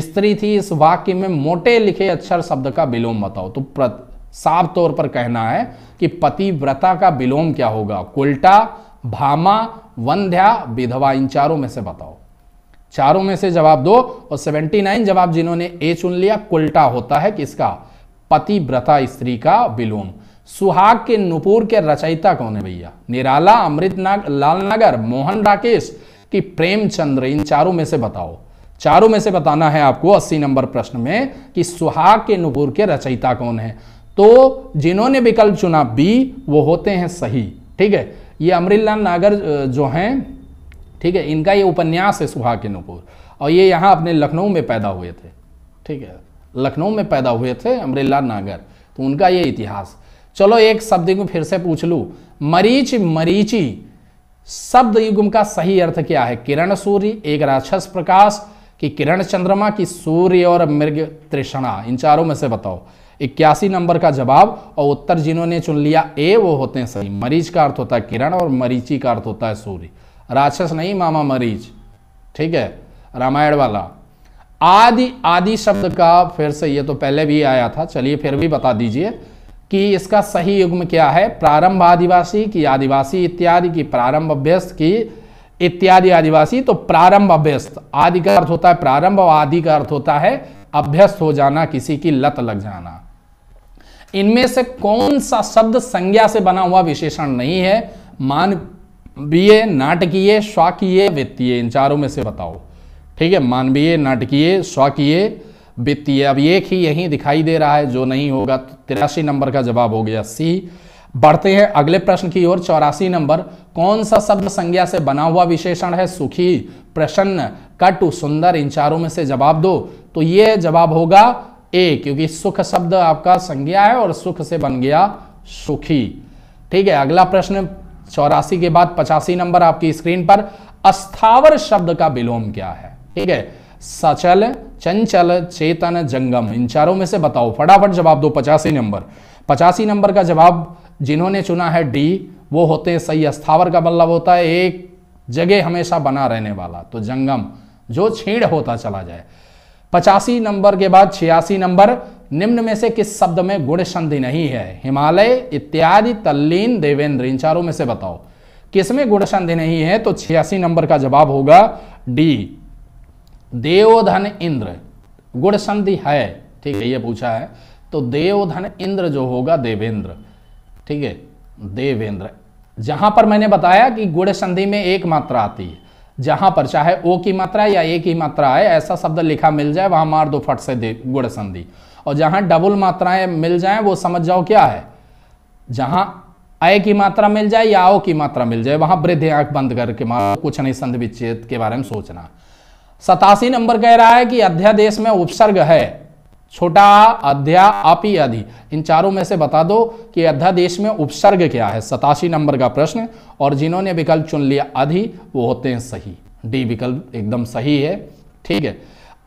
स्त्री थी इस वाक्य में मोटे लिखे अक्षर शब्द का विलोम बताओ तो साफ तौर पर कहना है कि पतिव्रता का विलोम क्या होगा कुल्टा भामा वंध्या विधवा इन चारों में से बताओ चारों में से जवाब दो और 79 जवाब जिन्होंने ए चुन लिया कुल्टा होता है किसका पतिव्रता स्त्री का विलोम सुहाग के नुपुर के रचयिता कौन है भैया निराला अमृत नाग लाल नगर मोहन राकेश की प्रेमचंद्र इन चारों में से बताओ चारों में से बताना है आपको 80 नंबर प्रश्न में कि सुहाग के नुपुर के रचयिता कौन है तो जिन्होंने विकल्प चुना बी वो होते हैं सही ठीक है ये अमरीलाल नागर जो हैं ठीक है इनका ये उपन्यास है सुहाग के नुपुर और ये यहाँ अपने लखनऊ में पैदा हुए थे ठीक है लखनऊ में पैदा हुए थे अमरीलाल नागर तो उनका ये इतिहास चलो एक शब्द युग्म फिर से पूछ लू मरीच मरीची शब्द युग्म का सही अर्थ क्या है किरण सूर्य एक राक्षस प्रकाश की किरण चंद्रमा की सूर्य और मृग तृष्णा इन चारों में से बताओ इक्यासी नंबर का जवाब और उत्तर जिन्होंने चुन लिया ए वो होते हैं सही मरीज का अर्थ होता है किरण और मरीची का अर्थ होता है सूर्य राक्षस नहीं मामा मरीज ठीक है रामायण वाला आदि आदि शब्द का फिर से ये तो पहले भी आया था चलिए फिर भी बता दीजिए कि इसका सही युग्म क्या है प्रारंभ आदिवासी की आदिवासी इत्यादि की प्रारंभ अभ्यस्त की इत्यादि आदिवासी तो प्रारंभ अभ्यस्त आदि का अर्थ होता है प्रारंभ और आदि का अर्थ होता है अभ्यस्त हो जाना किसी की लत लग जाना इनमें से कौन सा शब्द संज्ञा से बना हुआ विशेषण नहीं है मानवीय नाटकीय स्वाकीय वित्तीय इन चारों में से बताओ ठीक है मानवीय नाटकीय स्वाकीय वित्तीय अब एक ही यही दिखाई दे रहा है जो नहीं होगा तो तिरासी नंबर का जवाब हो गया सी बढ़ते हैं अगले प्रश्न की ओर चौरासी नंबर कौन सा शब्द संज्ञा से बना हुआ विशेषण है सुखी प्रसन्न कटु सुंदर इन चारों में से जवाब दो तो ये जवाब होगा ए क्योंकि सुख शब्द आपका संज्ञा है और सुख से बन गया सुखी ठीक है अगला प्रश्न चौरासी के बाद पचासी नंबर आपकी स्क्रीन पर अस्थावर शब्द का विलोम क्या है ठीक है सचल चंचल चेतन जंगम इन चारों में से बताओ फटाफट जवाब दो पचासी नंबर पचासी नंबर का जवाब जिन्होंने चुना है डी वो होते हैं सही स्थावर का मतलब होता है एक जगह हमेशा बना रहने वाला तो जंगम जो छीण होता चला जाए पचासी नंबर के बाद छियासी नंबर निम्न में से किस शब्द में गुण संधि नहीं है हिमालय इत्यादि तल्लीन देवेंद्र इन चारों में से बताओ किसमें गुण संधि नहीं है तो छियासी नंबर का जवाब होगा डी देवधन इंद्र गुण संधि है ठीक है ये पूछा है तो देवधन इंद्र जो होगा देवेंद्र ठीक है देवेंद्र जहां पर मैंने बताया कि गुण संधि में एक मात्रा आती है जहां पर चाहे ओ की मात्रा या ए की मात्रा आए ऐसा शब्द लिखा मिल जाए वहां मार दो फट से दे गुण संधि और जहां डबल मात्राएं मिल जाए वो समझ जाओ क्या है जहां अय की मात्रा मिल जाए या ओ की मात्रा मिल जाए वहां वृद्धि आंख बंद करके मार कुछ नहीं संधि विच्छेद के बारे में सोचना सतासी नंबर कह रहा है कि अध्यादेश में उपसर्ग है छोटा अध्या अपी अधि इन चारों में से बता दो कि अध्यादेश में उपसर्ग क्या है सतासी नंबर का प्रश्न और जिन्होंने विकल्प चुन लिया अधि वो होते हैं सही डी विकल्प एकदम सही है ठीक है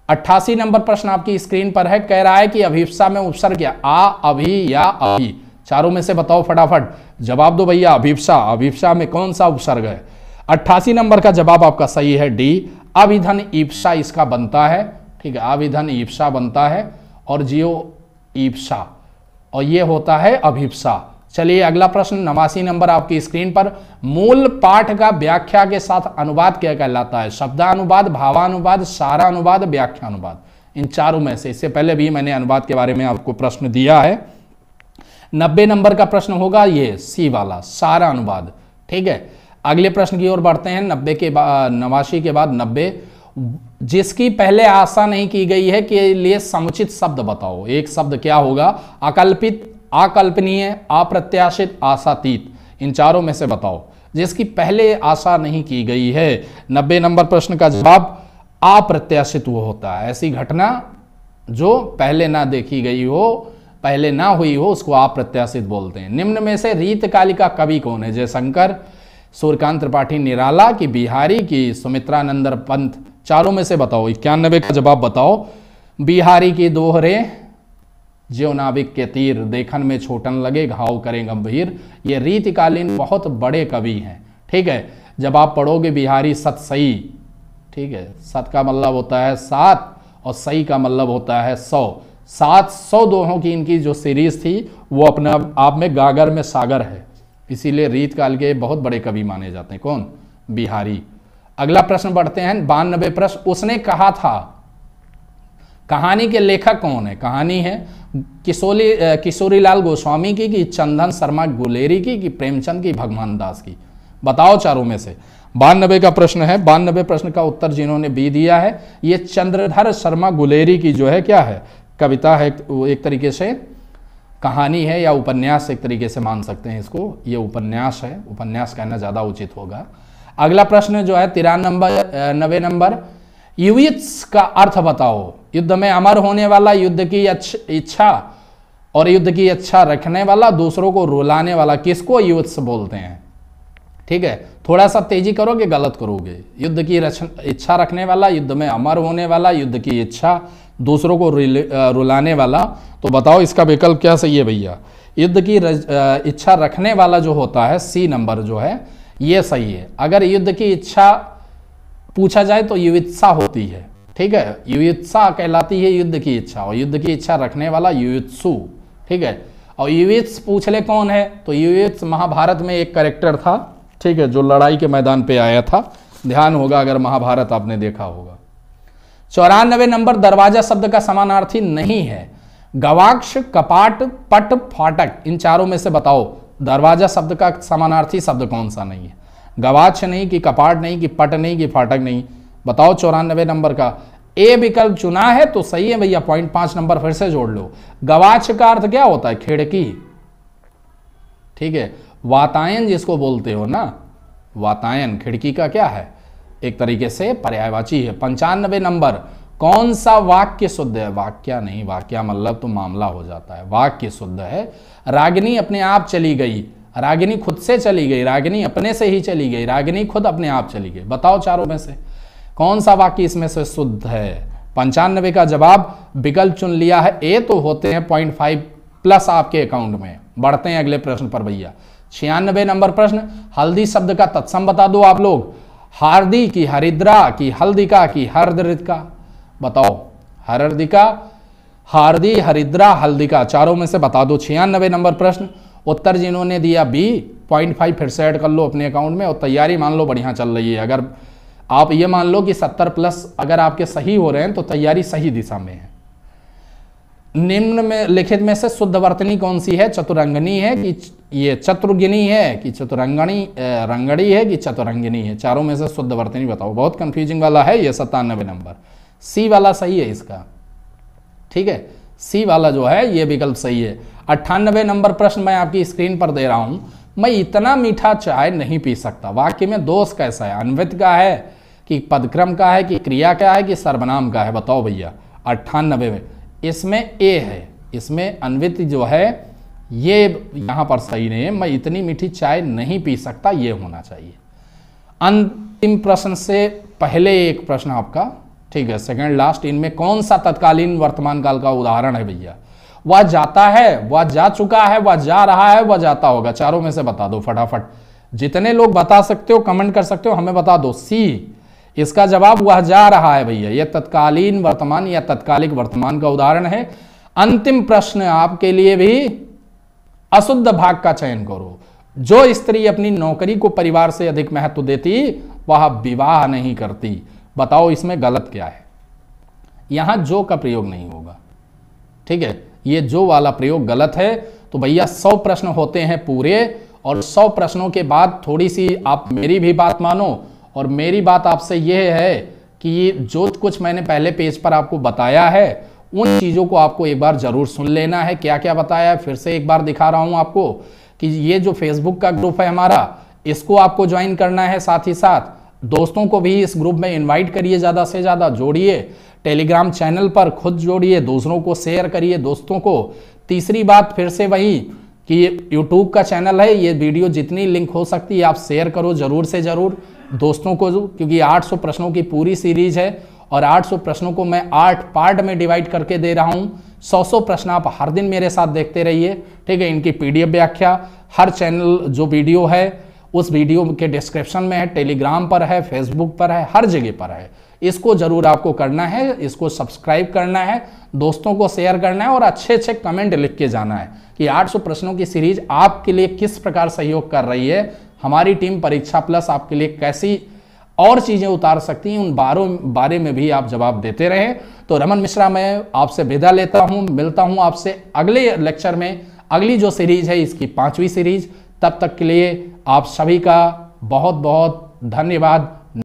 अट्ठासी नंबर प्रश्न आपकी स्क्रीन पर है कह रहा है कि अभिप्सा में उपसर्ग क्या आ अभी या अभी चारों में से बताओ फटाफट जवाब दो भैया अभिप्सा अभिप्सा में कौन सा उपसर्ग है अट्ठासी नंबर का जवाब आपका सही है डी अभिधन ईप्सा इसका बनता है ठीक है अभिधन ईप्सा बनता है और जियो ईप्सा और ये होता है अभिप्सा चलिए अगला प्रश्न नवासी नंबर आपकी स्क्रीन पर मूल पाठ का व्याख्या के साथ अनुवाद क्या कहलाता है शब्दानुवाद भावानुवाद सारा अनुवाद व्याख्या अनुवाद इन चारों में से इससे पहले भी मैंने अनुवाद के बारे में आपको प्रश्न दिया है नब्बे नंबर का प्रश्न होगा ये सी वाला सारा अनुवाद ठीक है अगले प्रश्न की ओर बढ़ते हैं नब्बे के बाद नवासी के बाद नब्बे जिसकी पहले आशा नहीं की गई है के लिए समुचित शब्द बताओ एक शब्द क्या होगा अकल्पित अकल्पनीय अप्रत्याशित आशातीत इन चारों में से बताओ जिसकी पहले आशा नहीं की गई है नब्बे नंबर प्रश्न का जवाब अप्रत्याशित वो होता है ऐसी घटना जो पहले ना देखी गई हो पहले ना हुई हो उसको अप्रत्याशित बोलते हैं निम्न में से रीतकालिका कवि कौन है जयशंकर सूर्यकांत त्रिपाठी निराला की बिहारी की सुमित्रानंदर पंथ चारों में से बताओ इक्यानबे का जवाब बताओ बिहारी की दोहरे ज्योनाविक नाविक के तीर देखन में छोटन लगे घाव करें गंभीर ये रीतिकालीन बहुत बड़े कवि हैं ठीक है जब आप पढ़ोगे बिहारी सत सई ठीक है सत का मतलब होता है सात और सई का मतलब होता है सौ सात सौ दोहों की इनकी जो सीरीज थी वो अपने आप में गागर में सागर है इसीलिए रीत काल के बहुत बड़े कवि माने जाते हैं कौन बिहारी अगला प्रश्न बढ़ते हैं बानबे प्रश्न उसने कहा था कहानी के लेखक कौन है कहानी है किशोरी किशोरीलाल गोस्वामी की कि चंदन शर्मा गुलेरी की कि प्रेमचंद की भगवान दास की बताओ चारों में से बानबे का प्रश्न है बानबे प्रश्न का उत्तर जिन्होंने बी दिया है ये चंद्रधर शर्मा गुलेरी की जो है क्या है कविता है एक तरीके से कहानी है या उपन्यास एक तरीके से मान सकते हैं इसको ये उपन्यास है उपन्यास कहना ज़्यादा उचित होगा अगला प्रश्न जो है तिरान नंबर नवे नंबर युयुत्स का अर्थ बताओ युद्ध में अमर होने वाला युद्ध की इच्छा और युद्ध की इच्छा रखने वाला दूसरों को रुलाने वाला किसको युवत्स बोलते हैं ठीक है थोड़ा सा तेजी करोगे गलत करोगे युद्ध की इच्छा रखने वाला युद्ध में अमर होने वाला युद्ध की इच्छा दूसरों को रुलाने वाला तो बताओ इसका विकल्प क्या सही है भैया युद्ध की रज, इच्छा रखने वाला जो होता है सी नंबर जो है ये सही है अगर युद्ध की इच्छा पूछा जाए तो युवित्सा होती है ठीक है युवित्सा कहलाती है युद्ध की इच्छा और युद्ध की इच्छा रखने वाला युवित्सु ठीक है और युवित्स पूछ ले कौन है तो युवित्स महाभारत में एक करेक्टर था ठीक है जो लड़ाई के मैदान पे आया था ध्यान होगा अगर महाभारत आपने देखा होगा चौरानबे नंबर दरवाजा शब्द का समानार्थी नहीं है गवाक्ष कपाट पट फाटक इन चारों में से बताओ दरवाजा शब्द का समानार्थी शब्द कौन सा नहीं है गवाक्ष नहीं कि कपाट नहीं कि पट नहीं कि फाटक नहीं बताओ चौरानबे नंबर का ए विकल्प चुना है तो सही है भैया पॉइंट पांच नंबर फिर से जोड़ लो गवाच का अर्थ क्या होता है खिड़की ठीक है वातायन जिसको बोलते हो ना वातायन खिड़की का क्या है एक तरीके से पर्यायवाची है पंचानबे नंबर कौन सा वाक्य शुद्ध है वाक्य नहीं वाक्य मतलब तो मामला हो जाता है वाक्य शुद्ध है रागिनी अपने आप चली गई रागिनी खुद से चली गई रागिनी अपने से ही चली गई रागिनी खुद अपने आप चली गई बताओ चारों में से कौन सा वाक्य इसमें से शुद्ध है पंचानबे का जवाब विकल्प चुन लिया है ए तो होते हैं पॉइंट फाइव प्लस आपके अकाउंट में बढ़ते हैं अगले प्रश्न पर भैया छियानबे नंबर प्रश्न हल्दी शब्द का तत्सम बता दो आप लोग हार्दी की हरिद्रा की हल्दिका की हरद्रिका बताओ हरदिका हार्दी हरिद्रा हल्दिका चारों में से बता दो छियानबे नंबर प्रश्न उत्तर जिन्होंने दिया बी पॉइंट फाइव फिर से ऐड कर लो अपने अकाउंट में और तैयारी मान लो बढ़िया चल रही है अगर आप ये मान लो कि सत्तर प्लस अगर आपके सही हो रहे हैं तो तैयारी सही दिशा में है निम्न में लिखित में से शुद्ध वर्तनी कौन सी है चतुरंगनी है कि ये चतुर्गिनी है कि चतुरंगणी रंगड़ी है कि चतुरंगिनी है चारों में से शुद्ध वर्तनी बताओ बहुत कंफ्यूजिंग वाला है ये सत्तानबे नंबर सी वाला सही है इसका ठीक है सी वाला जो है ये विकल्प सही है अट्ठानबे नंबर प्रश्न मैं आपकी स्क्रीन पर दे रहा हूं मैं इतना मीठा चाय नहीं पी सकता वाक्य में दोष कैसा है अन्वित का है कि पदक्रम का है कि क्रिया का है कि सर्वनाम का है बताओ भैया अट्ठानबे में इसमें ए है इसमें अनवित जो है ये यहाँ पर सही नहीं है मैं इतनी मीठी चाय नहीं पी सकता ये होना चाहिए अंतिम प्रश्न से पहले एक प्रश्न आपका ठीक है सेकंड लास्ट इनमें कौन सा तत्कालीन वर्तमान काल का उदाहरण है भैया वह जाता है वह जा चुका है वह जा रहा है वह जाता होगा चारों में से बता दो फटाफट जितने लोग बता सकते हो कमेंट कर सकते हो हमें बता दो सी इसका जवाब वह जा रहा है भैया यह तत्कालीन वर्तमान या तत्कालिक वर्तमान का उदाहरण है अंतिम प्रश्न आपके लिए भी अशुद्ध भाग का चयन करो जो स्त्री अपनी नौकरी को परिवार से अधिक महत्व देती वह विवाह नहीं करती बताओ इसमें गलत क्या है यहां जो का प्रयोग नहीं होगा ठीक है ये जो वाला प्रयोग गलत है तो भैया सौ प्रश्न होते हैं पूरे और सौ प्रश्नों के बाद थोड़ी सी आप मेरी भी बात मानो और मेरी बात आपसे यह है कि ये जो कुछ मैंने पहले पेज पर आपको बताया है उन चीज़ों को आपको एक बार ज़रूर सुन लेना है क्या क्या बताया है फिर से एक बार दिखा रहा हूँ आपको कि ये जो फेसबुक का ग्रुप है हमारा इसको आपको ज्वाइन करना है साथ ही साथ दोस्तों को भी इस ग्रुप में इनवाइट करिए ज़्यादा से ज़्यादा जोड़िए टेलीग्राम चैनल पर खुद जोड़िए दूसरों को शेयर करिए दोस्तों को तीसरी बात फिर से वही कि यूट्यूब का चैनल है ये वीडियो जितनी लिंक हो सकती है आप शेयर करो ज़रूर से ज़रूर दोस्तों को क्योंकि 800 प्रश्नों की पूरी सीरीज है और 800 प्रश्नों को मैं आठ पार्ट में डिवाइड करके दे रहा हूं सौ सौ प्रश्न आप हर दिन मेरे साथ देखते रहिए ठीक है इनकी पीडीएफ व्याख्या हर चैनल जो वीडियो है उस वीडियो के डिस्क्रिप्शन में है टेलीग्राम पर है फेसबुक पर है हर जगह पर है इसको जरूर आपको करना है इसको सब्सक्राइब करना है दोस्तों को शेयर करना है और अच्छे अच्छे कमेंट लिख के जाना है कि 800 प्रश्नों की सीरीज आपके लिए किस प्रकार सहयोग कर रही है हमारी टीम परीक्षा प्लस आपके लिए कैसी और चीज़ें उतार सकती हैं उन बारों बारे में भी आप जवाब देते रहे तो रमन मिश्रा मैं आपसे विदा लेता हूं मिलता हूं आपसे अगले लेक्चर में अगली जो सीरीज है इसकी पांचवी सीरीज तब तक के लिए आप सभी का बहुत बहुत धन्यवाद